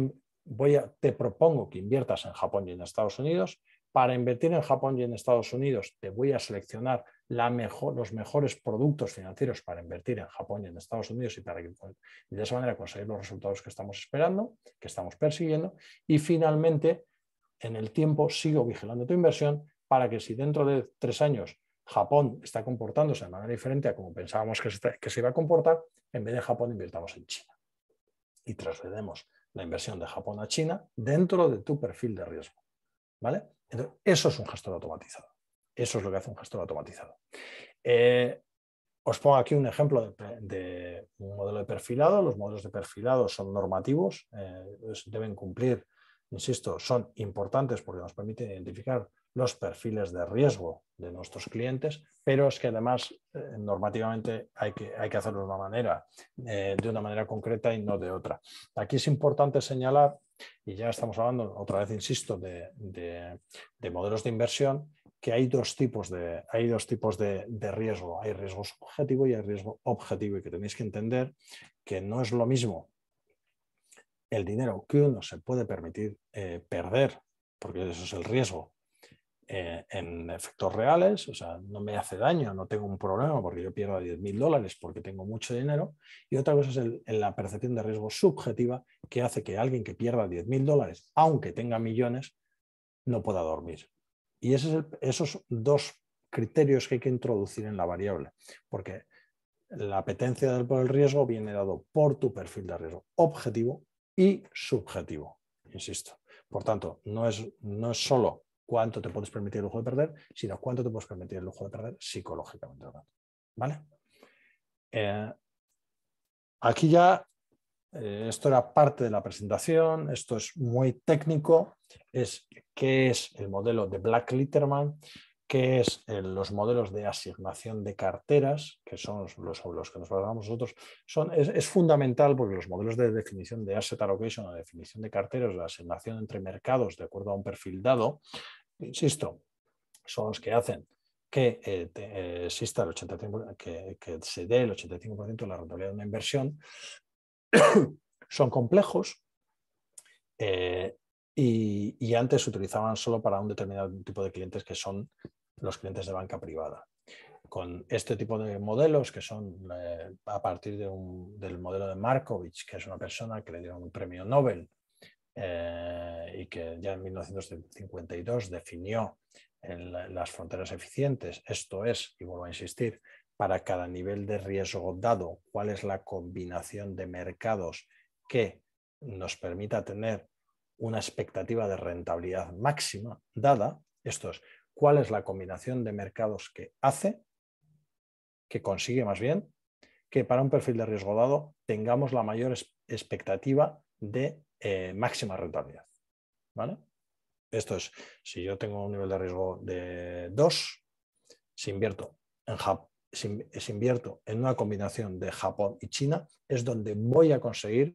a, te propongo que inviertas en Japón y en Estados Unidos, para invertir en Japón y en Estados Unidos te voy a seleccionar mejor, los mejores productos financieros para invertir en Japón y en Estados Unidos y para que pues, de esa manera conseguir los resultados que estamos esperando, que estamos persiguiendo. Y finalmente, en el tiempo, sigo vigilando tu inversión para que si dentro de tres años Japón está comportándose de manera diferente a como pensábamos que se, iba a comportar, en vez de Japón invirtamos en China. Y traslademos la inversión de Japón a China dentro de tu perfil de riesgo. ¿Vale? eso es un gestor automatizado. Eso es lo que hace un gestor automatizado. Eh, os pongo aquí un ejemplo de, un modelo de perfilado. Los modelos de perfilado son normativos, eh, deben cumplir, insisto, son importantes porque nos permiten identificar los perfiles de riesgo de nuestros clientes, pero es que además eh, normativamente hay que, hay que, hacerlo de una manera, de una manera concreta y no de otra. Aquí es importante señalar, y ya estamos hablando otra vez, insisto, de modelos de inversión, que hay dos tipos de, hay dos tipos de, riesgo. Hay riesgo subjetivo y hay riesgo objetivo y que tenéis que entender que no es lo mismo el dinero que uno se puede permitir eh, perder, porque eso es el riesgo, eh, en efectos reales, o sea, no me hace daño, no tengo un problema porque yo pierdo 10.000 mil dólares porque tengo mucho dinero, y otra cosa es en la percepción de riesgo subjetiva que hace que alguien que pierda 10.000 mil dólares, aunque tenga millones, no pueda dormir. Y esos dos criterios que hay que introducir en la variable, porque la apetencia del, por el riesgo viene dado por tu perfil de riesgo objetivo y subjetivo, insisto. Por tanto, no es, no solo cuánto te puedes permitir el lujo de perder, sino cuánto te puedes permitir el lujo de perder psicológicamente. ¿Vale? Eh, aquí ya, eh, esto era parte de la presentación, esto es muy técnico, es qué es el modelo de Black-Litterman, qué es eh, los modelos de asignación de carteras, que son los, los que nos hablamos nosotros. Son, es, fundamental porque los modelos de definición de asset allocation la definición de carteras, la asignación entre mercados de acuerdo a un perfil dado, insisto, son los que hacen que eh, eh, exista el 85, que, se dé el 85% de la rentabilidad de una inversión, (coughs) son complejos, eh, y, antes se utilizaban solo para un determinado tipo de clientes que son los clientes de banca privada. Con este tipo de modelos, que son eh, a partir del modelo de Markovich, que es una persona que le dieron un premio Nobel eh, y que ya en 1952 definió las fronteras eficientes, esto es, y vuelvo a insistir, para cada nivel de riesgo dado, cuál es la combinación de mercados que nos permita tener una expectativa de rentabilidad máxima dada, esto es, cuál es la combinación de mercados que hace, que consigue más bien, que para un perfil de riesgo dado tengamos la mayor expectativa de eh, máxima rentabilidad. Esto es, si yo tengo un nivel de riesgo de 2, si si invierto en una combinación de Japón y China, es donde voy a conseguir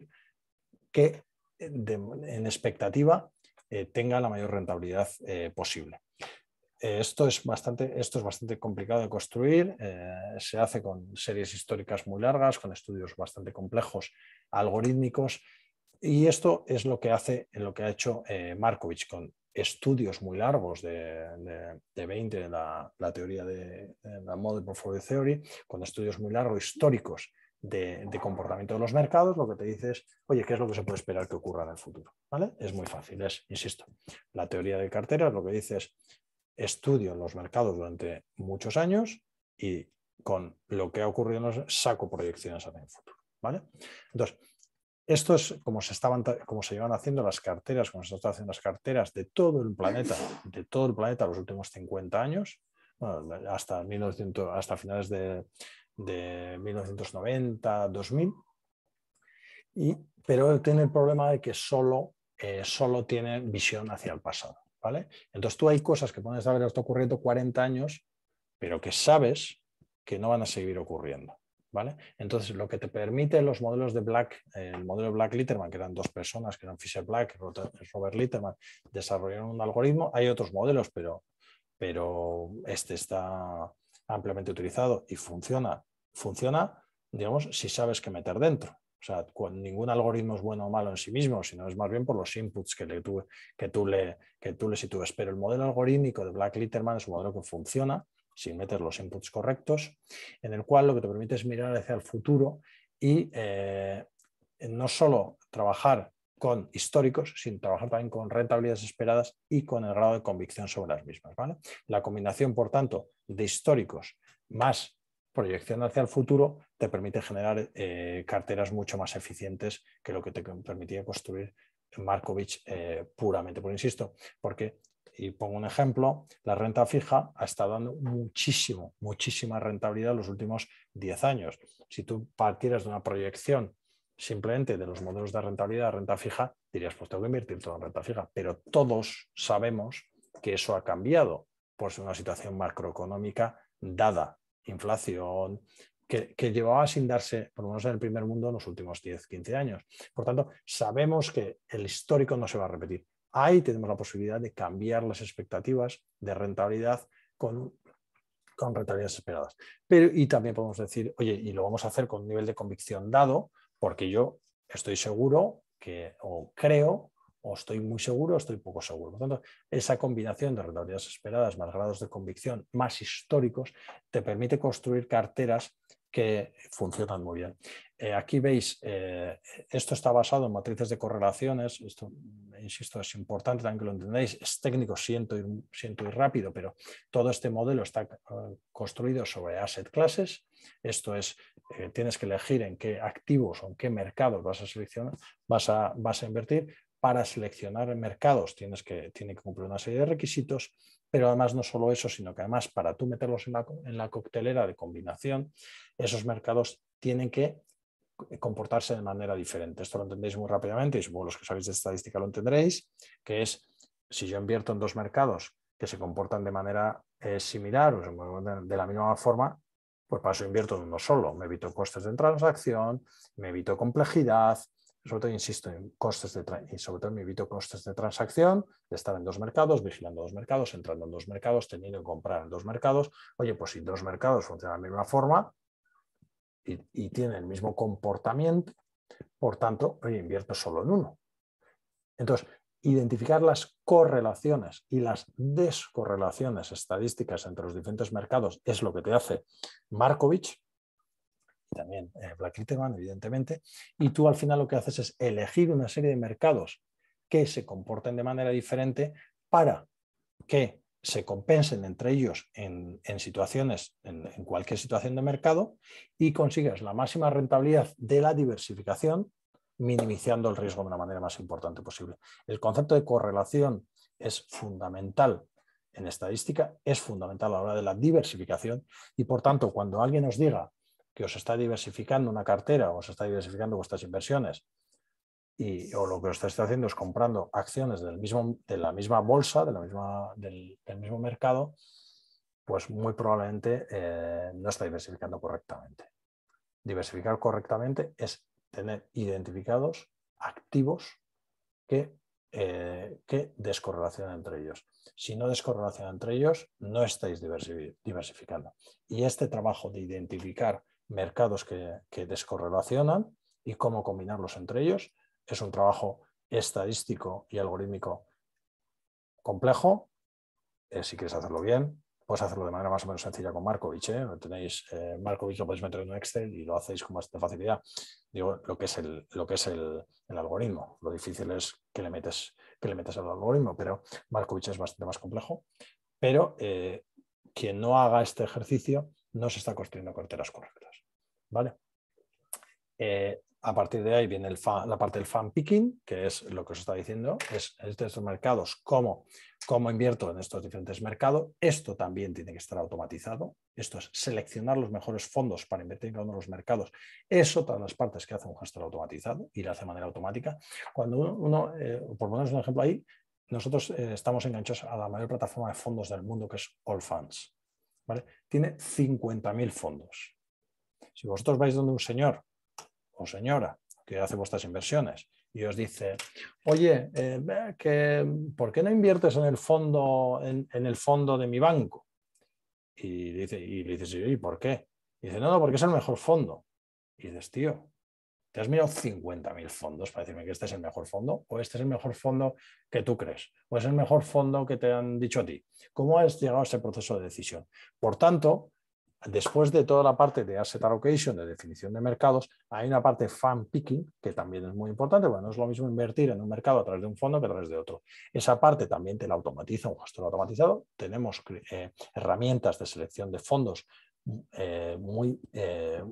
que en expectativa eh, tenga la mayor rentabilidad eh, posible. Eh, esto, es bastante, esto es bastante complicado de construir, se hace con series históricas muy largas, con estudios bastante complejos, algorítmicos, y esto es lo que, hace, lo que ha hecho Markovich con estudios muy largos de, de 20 de la, teoría de, de la Model Portfolio Theory, con estudios muy largos históricos de, comportamiento de los mercados, lo que te dice es, oye, ¿qué es lo que se puede esperar que ocurra en el futuro? ¿Vale? Es muy fácil, es, insisto, la teoría de carteras lo que dice es, estudio los mercados durante muchos años y con lo que ha ocurrido saco proyecciones hacia el futuro. ¿Vale? Entonces, esto es como se, estaban, como se llevan haciendo las carteras, como se están haciendo las carteras de todo el planeta, de todo el planeta los últimos 50 años, hasta, 1900, hasta finales de, de 1990, 2000, y, pero tiene el problema de que solo, eh, solo tiene visión hacia el pasado. ¿vale? Entonces tú hay cosas que puedes saber que ocurriendo 40 años, pero que sabes que no van a seguir ocurriendo. ¿Vale? Entonces, lo que te permite los modelos de Black, eh, el modelo Black-Litterman, que eran dos personas, que eran Fisher Black y Robert Litterman, desarrollaron un algoritmo. Hay otros modelos, pero, pero este está ampliamente utilizado y funciona funciona, digamos, si sabes qué meter dentro. O sea, con ningún algoritmo es bueno o malo en sí mismo, sino es más bien por los inputs que, tú, que, tú, le, que tú le sitúes. Pero el modelo algorítmico de Black-Litterman es un modelo que funciona sin meter los inputs correctos, en el cual lo que te permite es mirar hacia el futuro y eh, no solo trabajar con históricos, sino trabajar también con rentabilidades esperadas y con el grado de convicción sobre las mismas. La combinación, por tanto, de históricos más proyección hacia el futuro te permite generar eh, carteras mucho más eficientes que lo que te permitía construir Markovich eh, puramente. Por insisto, porque, y pongo un ejemplo, la renta fija ha estado dando muchísimo, muchísima rentabilidad en los últimos 10 años. Si tú partieras de una proyección simplemente de los modelos de rentabilidad, renta fija, dirías, pues tengo que invertir toda en renta fija. Pero todos sabemos que eso ha cambiado por una situación macroeconómica dada inflación, que, llevaba sin darse, por lo menos en el primer mundo, en los últimos 10, 15 años. Por tanto, sabemos que el histórico no se va a repetir. Ahí tenemos la posibilidad de cambiar las expectativas de rentabilidad con, con rentabilidades esperadas. Pero, y también podemos decir, oye, y lo vamos a hacer con un nivel de convicción dado, porque yo estoy seguro que, o creo o estoy muy seguro o estoy poco seguro. Por lo tanto, esa combinación de rentabilidades esperadas más grados de convicción más históricos te permite construir carteras que funcionan muy bien. Eh, aquí veis, eh, esto está basado en matrices de correlaciones, esto, insisto, es importante también que lo entendáis, es técnico, siento ir, siento rápido, pero todo este modelo está eh, construido sobre asset classes, esto es, tienes que elegir en qué activos o en qué mercados vas a seleccionar, vas a invertir, para seleccionar mercados tienes que, tiene que cumplir una serie de requisitos, pero además no solo eso, sino que además para tú meterlos en la, en la coctelera de combinación, esos mercados tienen que comportarse de manera diferente. Esto lo entendéis muy rápidamente y supongo los que sabéis de estadística lo entendréis, que es si yo invierto en dos mercados que se comportan de manera eh, similar o de la misma forma, pues para eso invierto en uno solo. Me evito costes de transacción, me evito complejidad, sobre todo insisto en costes de y sobre todo me evito costes de transacción, estar en dos mercados, vigilando dos mercados, entrando en dos mercados, teniendo que comprar en dos mercados. Oye, pues si dos mercados funcionan de la misma forma y, y tienen el mismo comportamiento, por tanto, invierto solo en uno. Entonces, identificar las correlaciones y las descorrelaciones estadísticas entre los diferentes mercados es lo que te hace Markovich, y también eh, Black Litterman, evidentemente, y tú al final lo que haces es elegir una serie de mercados que se comporten de manera diferente para que se compensen entre ellos en, situaciones, en, en, cualquier situación de mercado, y consigas la máxima rentabilidad de la diversificación, minimizando el riesgo de una manera más importante posible. El concepto de correlación es fundamental en estadística, es fundamental a la hora de la diversificación, y por tanto, cuando alguien nos diga que os está diversificando una cartera, os está diversificando vuestras inversiones, y, o lo que os está haciendo es comprando acciones de la misma bolsa, de del, mismo mercado, pues muy probablemente eh, no está diversificando correctamente. Diversificar correctamente es tener identificados activos que, eh, que descorrelacionan entre ellos. Si no descorrelacionan entre ellos, no estáis diversificando. Y este trabajo de identificar mercados que, descorrelacionan y cómo combinarlos entre ellos. Es un trabajo estadístico y algorítmico complejo. Eh, si quieres hacerlo bien, puedes hacerlo de manera más o menos sencilla con Markovich. ¿eh? tenéis, eh, Markovich lo podéis meter en un Excel y lo hacéis con bastante facilidad. Digo, lo que es el, lo que es el, algoritmo. Lo difícil es que le metes, que le metes al algoritmo, pero Markovich es bastante más complejo. Pero quien no haga este ejercicio no se está construyendo carteras correctas. ¿vale? Eh, a partir de ahí viene la parte del fan picking, que es lo que os está diciendo, es, de estos mercados, cómo, invierto en estos diferentes mercados. Esto también tiene que estar automatizado. Esto es seleccionar los mejores fondos para invertir en cada uno de los mercados. Es otra de las partes que hace un gestor automatizado y lo hace de manera automática. Cuando uno, eh, por poner un ejemplo ahí, nosotros eh, estamos enganchados a la mayor plataforma de fondos del mundo, que es Funds. ¿vale? Tiene 50.000 fondos. Si vosotros vais donde un señor o señora que hace vuestras inversiones y os dice, oye, eh, que, ¿por qué no inviertes en el fondo, en, el fondo de mi banco? Y, dice, y le dices, ¿y por qué? Y dice, no, no, porque es el mejor fondo. Y dices, tío, ¿te has mirado 50.000 fondos para decirme que este es el mejor fondo? ¿O este es el mejor fondo que tú crees? ¿O es el mejor fondo que te han dicho a ti? ¿Cómo has llegado a ese proceso de decisión? Por tanto, después de toda la parte de asset allocation, de definición de mercados, hay una parte fan picking que también es muy importante. porque no es lo mismo invertir en un mercado a través de un fondo que a través de otro. Esa parte también te la automatiza un gestor automatizado. Tenemos eh, herramientas de selección de fondos eh, muy, eh,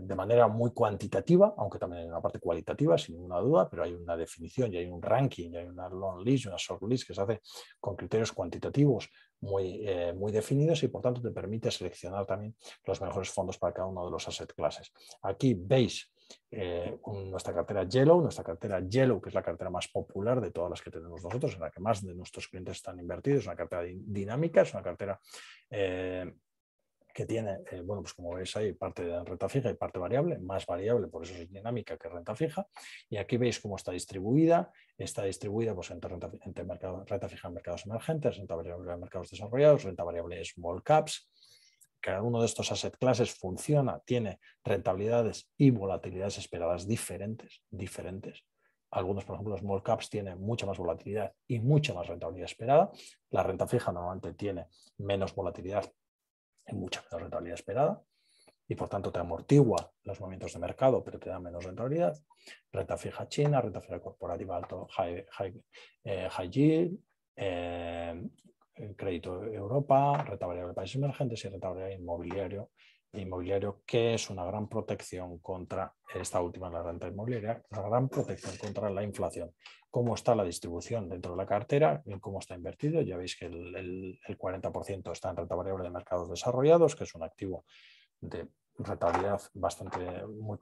de manera muy cuantitativa, aunque también hay una parte cualitativa, sin ninguna duda, pero hay una definición y hay un ranking, hay una long list y una short list que se hace con criterios cuantitativos muy, eh, muy definidos y por tanto te permite seleccionar también los mejores fondos para cada uno de los asset classes. Aquí veis eh, nuestra cartera Yellow, nuestra cartera Yellow, que es la cartera más popular de todas las que tenemos nosotros, en la que más de nuestros clientes están invertidos, es una cartera dinámica, es una cartera eh, que tiene, eh, bueno, pues como veis ahí, parte de renta fija y parte variable, más variable, por eso es dinámica que renta fija, y aquí veis cómo está distribuida, está distribuida pues, entre, renta, mercado, renta fija en mercados emergentes, renta variable en mercados desarrollados, renta variable en small caps, cada uno de estos asset classes funciona, tiene rentabilidades y volatilidades esperadas diferentes, diferentes. Algunos, por ejemplo, los small caps tienen mucha más volatilidad y mucha más rentabilidad esperada. La renta fija normalmente tiene menos volatilidad, en mucha menos rentabilidad esperada y por tanto te amortigua los movimientos de mercado, pero te da menos rentabilidad. Renta fija china, renta fija corporativa alto, high, high, eh, yield, eh, crédito Europa, renta variable de países emergentes y rentabilidad inmobiliario inmobiliario, que es una gran protección contra, esta última, la renta inmobiliaria, una gran protección contra la inflación. ¿Cómo está la distribución dentro de la cartera? ¿Cómo está invertido? Ya veis que el, 40% está en renta variable de mercados desarrollados, que es un activo de rentabilidad bastante muy,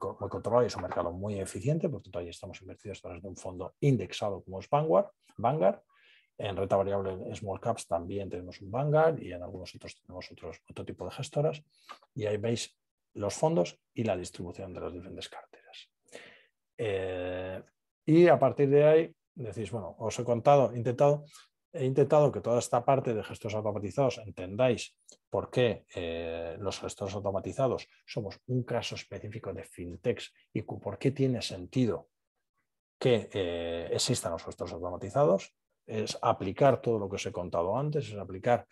muy y es un mercado muy eficiente, por tanto ahí estamos invertidos a través de un fondo indexado como es Vanguard en renta variable small caps también tenemos un Vanguard y en algunos otros tenemos otros, otro tipo de gestoras. Y ahí veis los fondos y la distribución de las diferentes carteras. Eh, y a partir de ahí decís, bueno, os he contado, he intentado, he intentado que toda esta parte de gestores automatizados entendáis por qué eh, los gestores automatizados somos un caso específico de FinTech y por qué tiene sentido que eh, existan los gestores automatizados es aplicar todo lo que os he contado antes, es aplicar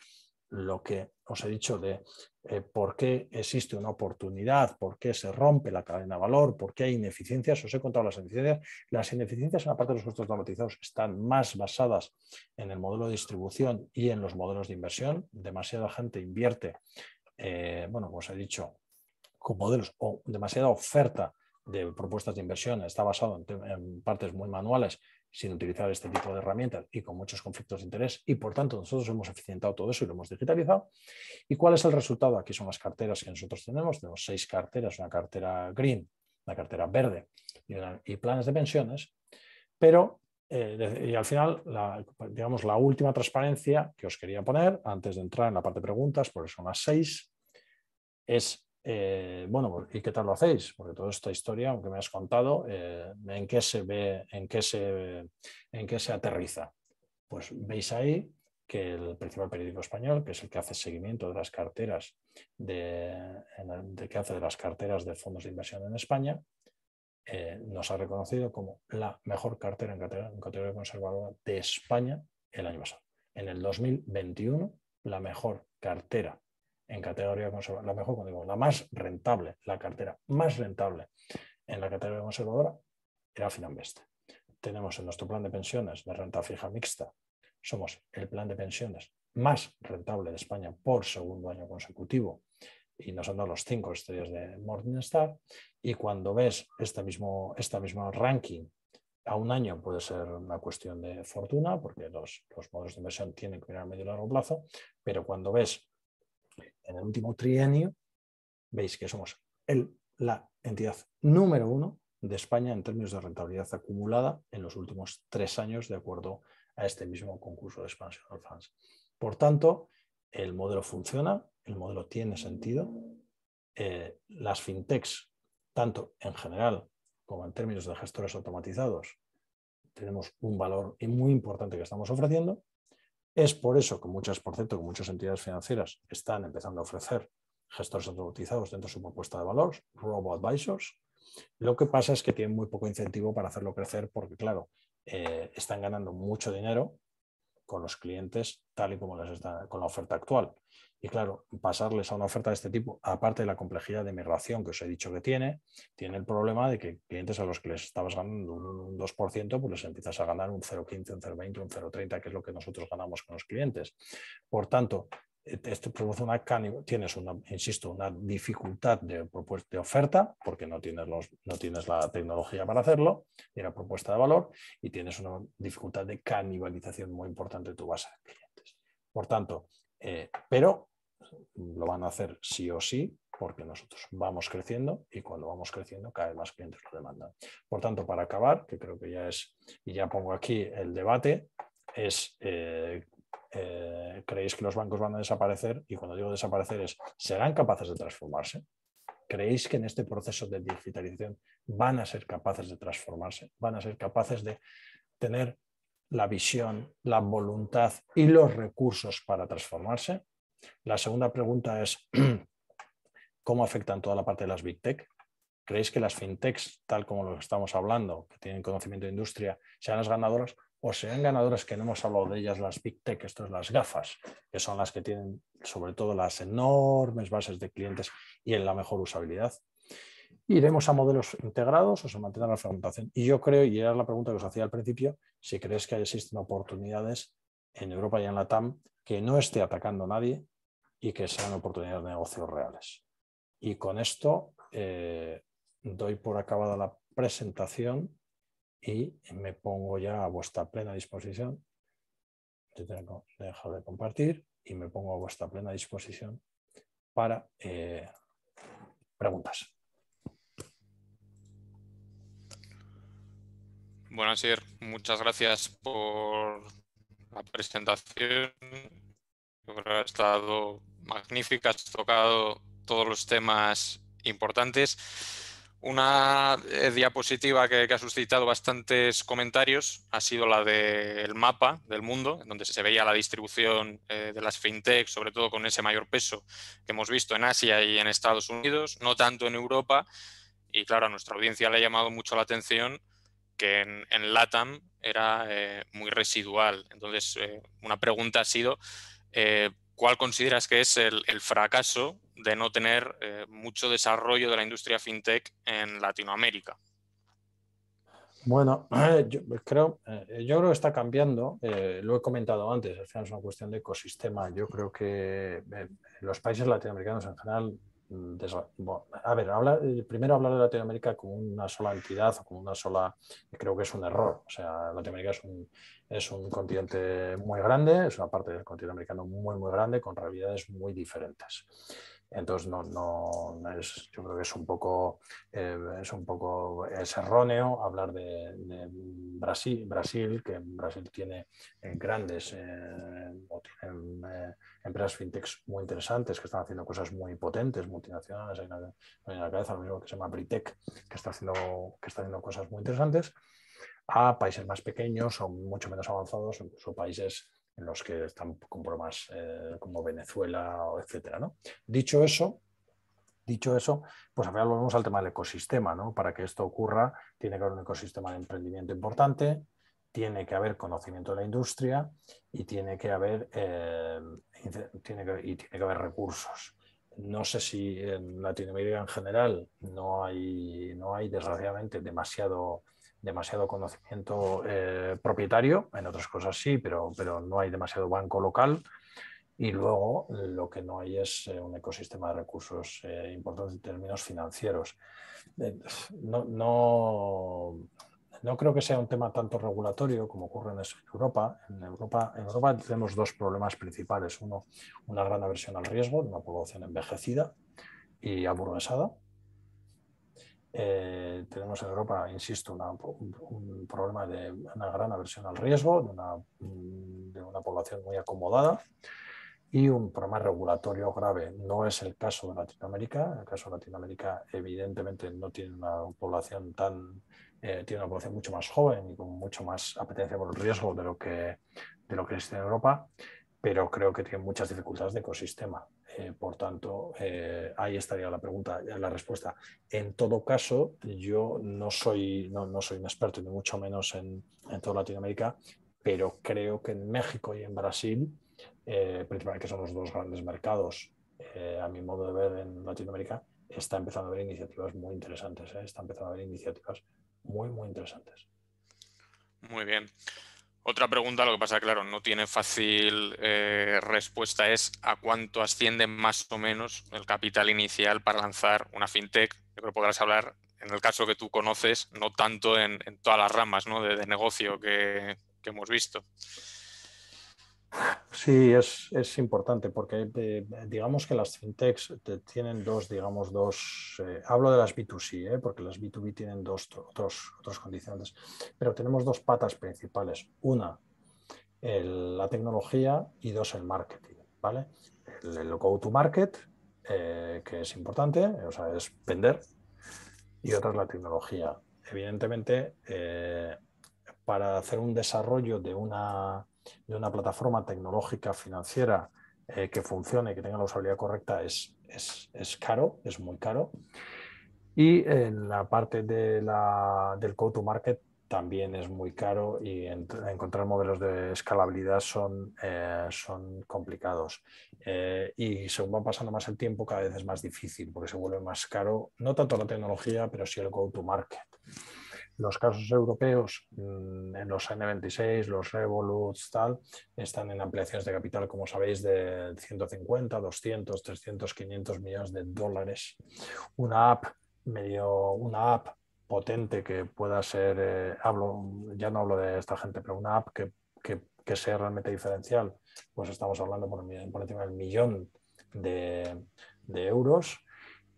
lo que os he dicho de eh, por qué existe una oportunidad, por qué se rompe la cadena de valor, por qué hay ineficiencias. Os he contado las ineficiencias. Las ineficiencias en la parte de los costos automatizados están más basadas en el modelo de distribución y en los modelos de inversión. Demasiada gente invierte, eh, bueno, como os he dicho, con modelos o demasiada oferta de propuestas de inversión está basado en partes muy manuales sin utilizar este tipo de herramientas y con muchos conflictos de interés. Y por tanto, nosotros hemos eficientado todo eso y lo hemos digitalizado. ¿Y cuál es el resultado? Aquí son las carteras que nosotros tenemos. Tenemos seis carteras, una cartera green, una cartera verde y, planes de pensiones. Pero, eh, y al final, la, digamos, la última transparencia que os quería poner antes de entrar en la parte de preguntas, por eso las seis, es eh, bueno, pues, ¿y qué tal lo hacéis? Porque toda esta historia, aunque me has contado, eh, ¿en qué se ve, en qué se, en qué se aterriza? Pues veis ahí que el principal periódico español, que es el que hace seguimiento de las carteras de, hace de las carteras de fondos de inversión en España, eh, nos ha reconocido como la mejor cartera en en categoría conservadora de España el año pasado. En el 2021, la mejor cartera en categoría conservadora, la mejor, como digo, la más rentable, la cartera más rentable en la categoría conservadora era Finanvest. Tenemos en nuestro plan de pensiones de renta fija mixta, somos el plan de pensiones más rentable de España por segundo año consecutivo y nos han los cinco estrellas de Morningstar. Y cuando ves este mismo, mismo ranking a un año puede ser una cuestión de fortuna, porque los, los modelos de inversión tienen que mirar a medio y largo plazo, pero cuando ves en el último trienio, veis que somos la entidad número uno de España en términos de rentabilidad acumulada en los últimos tres años, de acuerdo a este mismo concurso de expansión al Por tanto, el modelo funciona, el modelo tiene sentido. Eh, las fintechs, tanto en general como en términos de gestores automatizados, tenemos un valor muy importante que estamos ofreciendo es por eso que muchas, por cierto, que muchas entidades financieras están empezando a ofrecer gestores automatizados dentro de su propuesta de valor, robo advisors. Lo que pasa es que tienen muy poco incentivo para hacerlo crecer porque, claro, eh, están ganando mucho dinero con los clientes tal y como les está con la oferta actual. Y claro, pasarles a una oferta de este tipo, aparte de la complejidad de migración que os he dicho que tiene, tiene el problema de que clientes a los que les estabas ganando un 2%, pues les empiezas a ganar un 0,15, un 0,20, un 0,30, que es lo que nosotros ganamos con los clientes. Por tanto, eh, esto produce una tienes una, insisto, una dificultad de, de oferta, porque no tienes, los, no tienes la tecnología para hacerlo, y la propuesta de valor, y tienes una dificultad de canibalización muy importante de tu base de clientes. Por tanto, eh, pero lo van a hacer sí o sí, porque nosotros vamos creciendo y cuando vamos creciendo cada vez más clientes lo demandan. Por tanto, para acabar, que creo que ya es, y ya pongo aquí el debate, es eh, eh, ¿creéis que los bancos van a desaparecer? Y cuando digo desaparecer es, ¿serán capaces de transformarse? ¿Creéis que en este proceso de digitalización van a ser capaces de transformarse? ¿Van a ser capaces de tener la visión, la voluntad y los recursos para transformarse? La segunda pregunta es, (clears throat) ¿cómo afectan toda la parte de las Big Tech? ¿Creéis que las fintechs, tal como lo estamos hablando, que tienen conocimiento de industria, sean las ganadoras o sean ganadoras que no hemos hablado de ellas, las Big Tech, esto es las gafas, que son las que tienen sobre todo las enormes bases de clientes y en la mejor usabilidad? ¿Iremos a modelos integrados o se mantendrá la fragmentación? Y yo creo, y era la pregunta que os hacía al principio, si crees que existen oportunidades en Europa y en la TAM que no esté atacando a nadie y que sean oportunidades de negocios reales. Y con esto eh, doy por acabada la presentación y me pongo ya a vuestra plena disposición. tengo de compartir y me pongo a vuestra plena disposición para eh, preguntas. Bueno, Sir, muchas gracias por la presentación. ha estado magnífica, has tocado todos los temas importantes. Una eh, diapositiva que, ha suscitado bastantes comentarios ha sido la del mapa del mundo, en donde se veía la distribución eh, de las fintech, sobre todo con ese mayor peso que hemos visto en Asia y en Estados Unidos, no tanto en Europa. Y claro, a nuestra audiencia le ha llamado mucho la atención que en, LATAM era eh, muy residual. Entonces, eh, una pregunta ha sido, eh, ¿cuál consideras que es el, fracaso de no tener mucho desarrollo de la industria fintech en Latinoamérica? Bueno, (clears throat) yo creo, yo creo que está cambiando. lo he comentado antes, al final es una cuestión de ecosistema. Yo creo que los países latinoamericanos en general a ver, eh, primero hablar de Latinoamérica como una sola entidad o como una sola, creo que es un error. O sea, Latinoamérica es un, es un continente muy grande, es una parte del continente americano muy, muy grande, con realidades muy diferentes. Entonces, no, es, yo creo que es un poco, eh, es un poco es erróneo hablar de, Brasil, Brasil, que Brasil tiene eh, grandes eh, empresas fintechs muy interesantes que están haciendo cosas muy potentes, multinacionales. Hay una, cabeza lo mismo que se llama Britec, que está haciendo, que está haciendo cosas muy interesantes a países más pequeños o mucho menos avanzados, incluso países en los que están con problemas eh, como Venezuela, etc. ¿no? Dicho eso, Dicho eso, pues al final volvemos al tema del ecosistema, ¿no? Para que esto ocurra, tiene que haber un ecosistema de emprendimiento importante, tiene que haber conocimiento de la industria y tiene que haber, eh, tiene tiene que haber recursos. No sé si en Latinoamérica en general no hay, no hay desgraciadamente demasiado demasiado conocimiento eh, propietario, en otras cosas sí, pero, pero no hay demasiado banco local. Y luego lo que no hay es eh, un ecosistema de recursos eh, importantes en términos financieros. No, no, no, creo que sea un tema tanto regulatorio como ocurre en Europa. En Europa, en Europa tenemos dos problemas principales. Uno, una gran aversión al riesgo, de una población envejecida y aburguesada eh, tenemos en Europa, insisto, un, problema de una gran aversión al riesgo, de una, mm, de una, población muy acomodada y un problema regulatorio grave. No es el caso de Latinoamérica. El caso de Latinoamérica, evidentemente, no tiene una población tan. Eh, tiene una población mucho más joven y con mucho más apetencia por el riesgo de lo que, de lo que existe en Europa, pero creo que tiene muchas dificultades de ecosistema. Eh, por tanto, eh, ahí estaría la pregunta, la respuesta. En todo caso, yo no soy, no, soy un experto, ni mucho menos en, toda Latinoamérica, pero creo que en México y en Brasil, eh, principalmente que son los dos grandes mercados, a mi modo de ver, en Latinoamérica, está empezando a haber iniciativas muy interesantes, está empezando a haber iniciativas muy, muy interesantes. Muy bien. Otra pregunta, lo que pasa, claro, no tiene fácil eh, respuesta, es a cuánto asciende más o menos el capital inicial para lanzar una fintech. Yo creo podrás hablar, en el caso que tú conoces, no tanto en, todas las ramas de, negocio que hemos visto. Sí, es, importante porque eh, digamos que las fintechs eh, tienen dos, digamos, dos, eh, hablo de las B2C, porque las B2B tienen dos otros, otros condicionantes, pero tenemos dos patas principales. Una, la tecnología y dos, el marketing, ¿vale? El, el go-to-market, que es importante, o sea, es vender, y otra es la tecnología. Evidentemente, para hacer un desarrollo de una de una plataforma tecnológica financiera eh, que funcione, que tenga la usabilidad correcta, es, caro, es muy caro. Y en la parte del go-to-market también es muy caro y encontrar modelos de escalabilidad son, eh, son complicados. Eh, y según va pasando más el tiempo, cada vez es más difícil porque se vuelve más caro, no tanto la tecnología, pero sí el go-to-market los casos europeos mm, en los N26, los Revoluts, tal, están en ampliaciones de capital, como sabéis, de 150, 200, 300, 500 millones de dólares. Una app medio, una app potente que pueda ser, eh, hablo, ya no hablo de esta gente, pero una app que, sea realmente diferencial, pues estamos hablando por, encima del millón de, de euros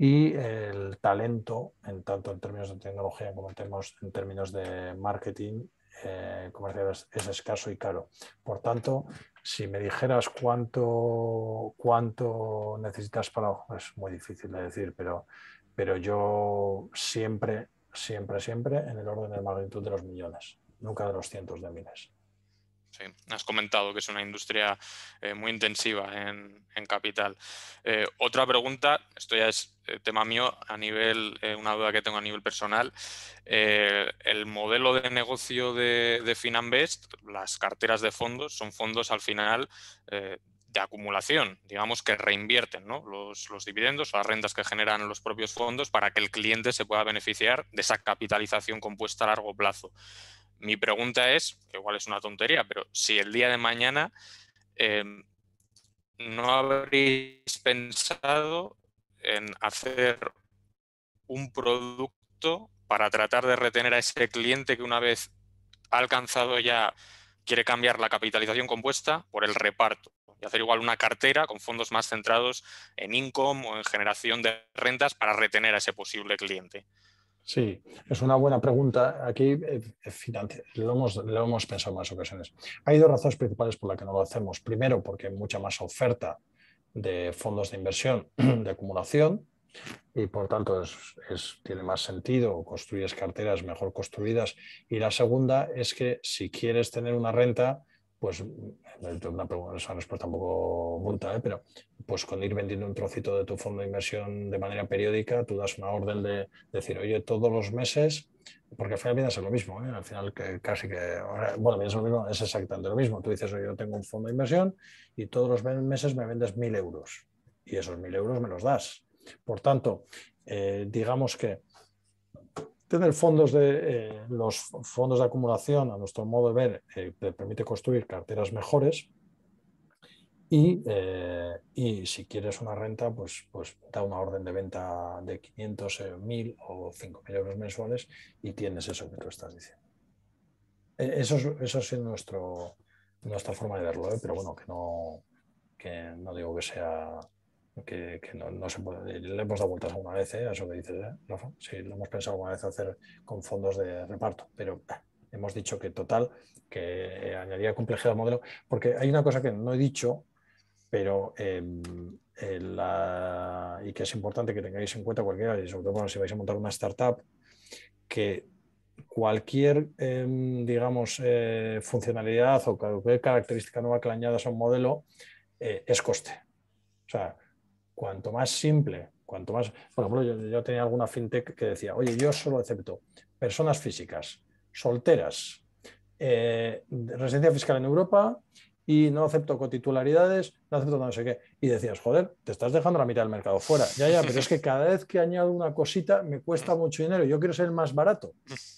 y el talento, en tanto en términos de tecnología como en términos, de marketing eh, comercial, es, escaso y caro. Por tanto, si me dijeras cuánto, cuánto necesitas para... Es muy difícil de decir, pero, pero yo siempre, siempre, siempre en el orden de magnitud de los millones, nunca de los cientos de miles. Sí, has comentado que es una industria eh, muy intensiva en, capital. Eh, otra pregunta, esto ya es eh, tema mío, a nivel, una duda que tengo a nivel personal. el modelo de negocio de, de las carteras de fondos, son fondos al final de acumulación, digamos que reinvierten ¿no? los, los, dividendos o las rentas que generan los propios fondos para que el cliente se pueda beneficiar de esa capitalización compuesta a largo plazo. Mi pregunta es, igual es una tontería, pero si el día de mañana em, no habréis pensado en hacer un producto para tratar de retener a ese cliente que una vez ha alcanzado ya quiere cambiar la capitalización compuesta por el reparto y hacer igual una cartera con fondos más centrados en income o en generación de rentas para retener a ese posible cliente. Sí, es una buena pregunta. Aquí eh, eh, lo, hemos, pensado en más ocasiones. Hay dos razones principales por las que no lo hacemos. Primero, porque hay mucha más oferta de fondos de inversión (clears throat) de acumulación y por tanto tiene más sentido, construyes carteras mejor construidas. Y la segunda es que si quieres tener una renta, pues es una respuesta un poco bruta, ¿eh? pero pues con ir vendiendo un trocito de tu fondo de inversión de manera periódica, tú das una orden de, decir, oye, todos los meses, porque al final viene a lo mismo, ¿eh? al final casi que, bueno, es exactamente lo mismo. Tú dices, oye, yo tengo un fondo de inversión y todos los meses me vendes mil euros y esos mil euros me los das. Por tanto, eh, digamos que Tener fondos de eh, los fondos de acumulación, a nuestro modo de ver, eh, te permite construir carteras mejores. Eh, y, si quieres una renta, pues, pues da una orden de venta de 500, 1.000 o 5.000 euros mensuales y tienes eso que tú estás diciendo. E, eso es, eso es nuestro, nuestra forma de verlo, pero bueno, que no, que no digo que sea que, no, se puede. Le hemos dado vueltas alguna vez, ¿eh? a eso que dices, ¿eh? Rafa. Sí, lo hemos pensado alguna vez hacer con fondos de reparto, pero ah, hemos dicho que total, que eh, añadiría complejidad al modelo, porque hay una cosa que no he dicho, pero em, y que es importante que tengáis en cuenta cualquiera, y sobre todo bueno, si vais a montar una startup, que cualquier, em, digamos, funcionalidad o cualquier característica nueva que le añadas a un modelo es coste. O sea, Cuanto más simple, cuanto más... Por ejemplo, yo, tenía alguna fintech que decía, oye, yo solo acepto personas físicas, solteras, eh, residencia fiscal en Europa y no acepto cotitularidades, no acepto no sé qué. Y decías, joder, te estás dejando la mitad del mercado fuera. Ya, ya, pero es que cada vez que añado una cosita me cuesta mucho dinero. Yo quiero ser el más barato,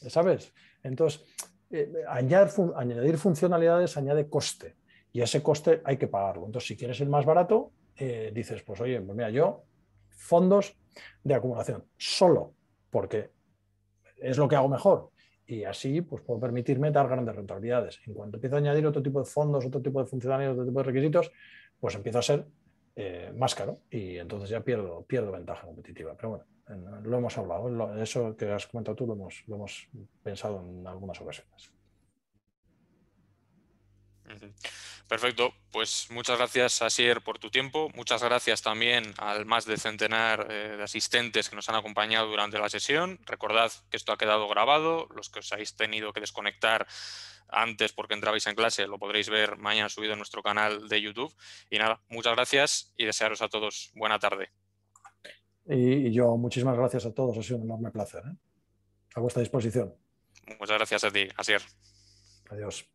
¿sabes? Entonces, eh, añadir, añadir funcionalidades añade coste y ese coste hay que pagarlo. Entonces, si quieres el más barato, eh, dices, pues oye, pues mira, yo fondos de acumulación, solo porque es lo que hago mejor. Y así pues, puedo permitirme dar grandes rentabilidades. En cuanto empiezo a añadir otro tipo de fondos, otro tipo de funcionarios, otro tipo de requisitos, pues empiezo a ser eh, más caro y entonces ya pierdo, pierdo ventaja competitiva. Pero bueno, lo hemos hablado, eso que has comentado tú lo hemos, lo hemos pensado en algunas ocasiones. Perfecto, pues muchas gracias Asier por tu tiempo, muchas gracias también al más de centenar eh, de asistentes que nos han acompañado durante la sesión. Recordad que esto ha quedado grabado, los que os habéis tenido que desconectar antes porque entrabais en clase lo podréis ver mañana subido en nuestro canal de YouTube. Y nada, muchas gracias y desearos a todos buena tarde. Y, yo muchísimas gracias a todos, ha sido un enorme placer. ¿eh? A vuestra disposición. Muchas gracias a ti, Asier. Adiós.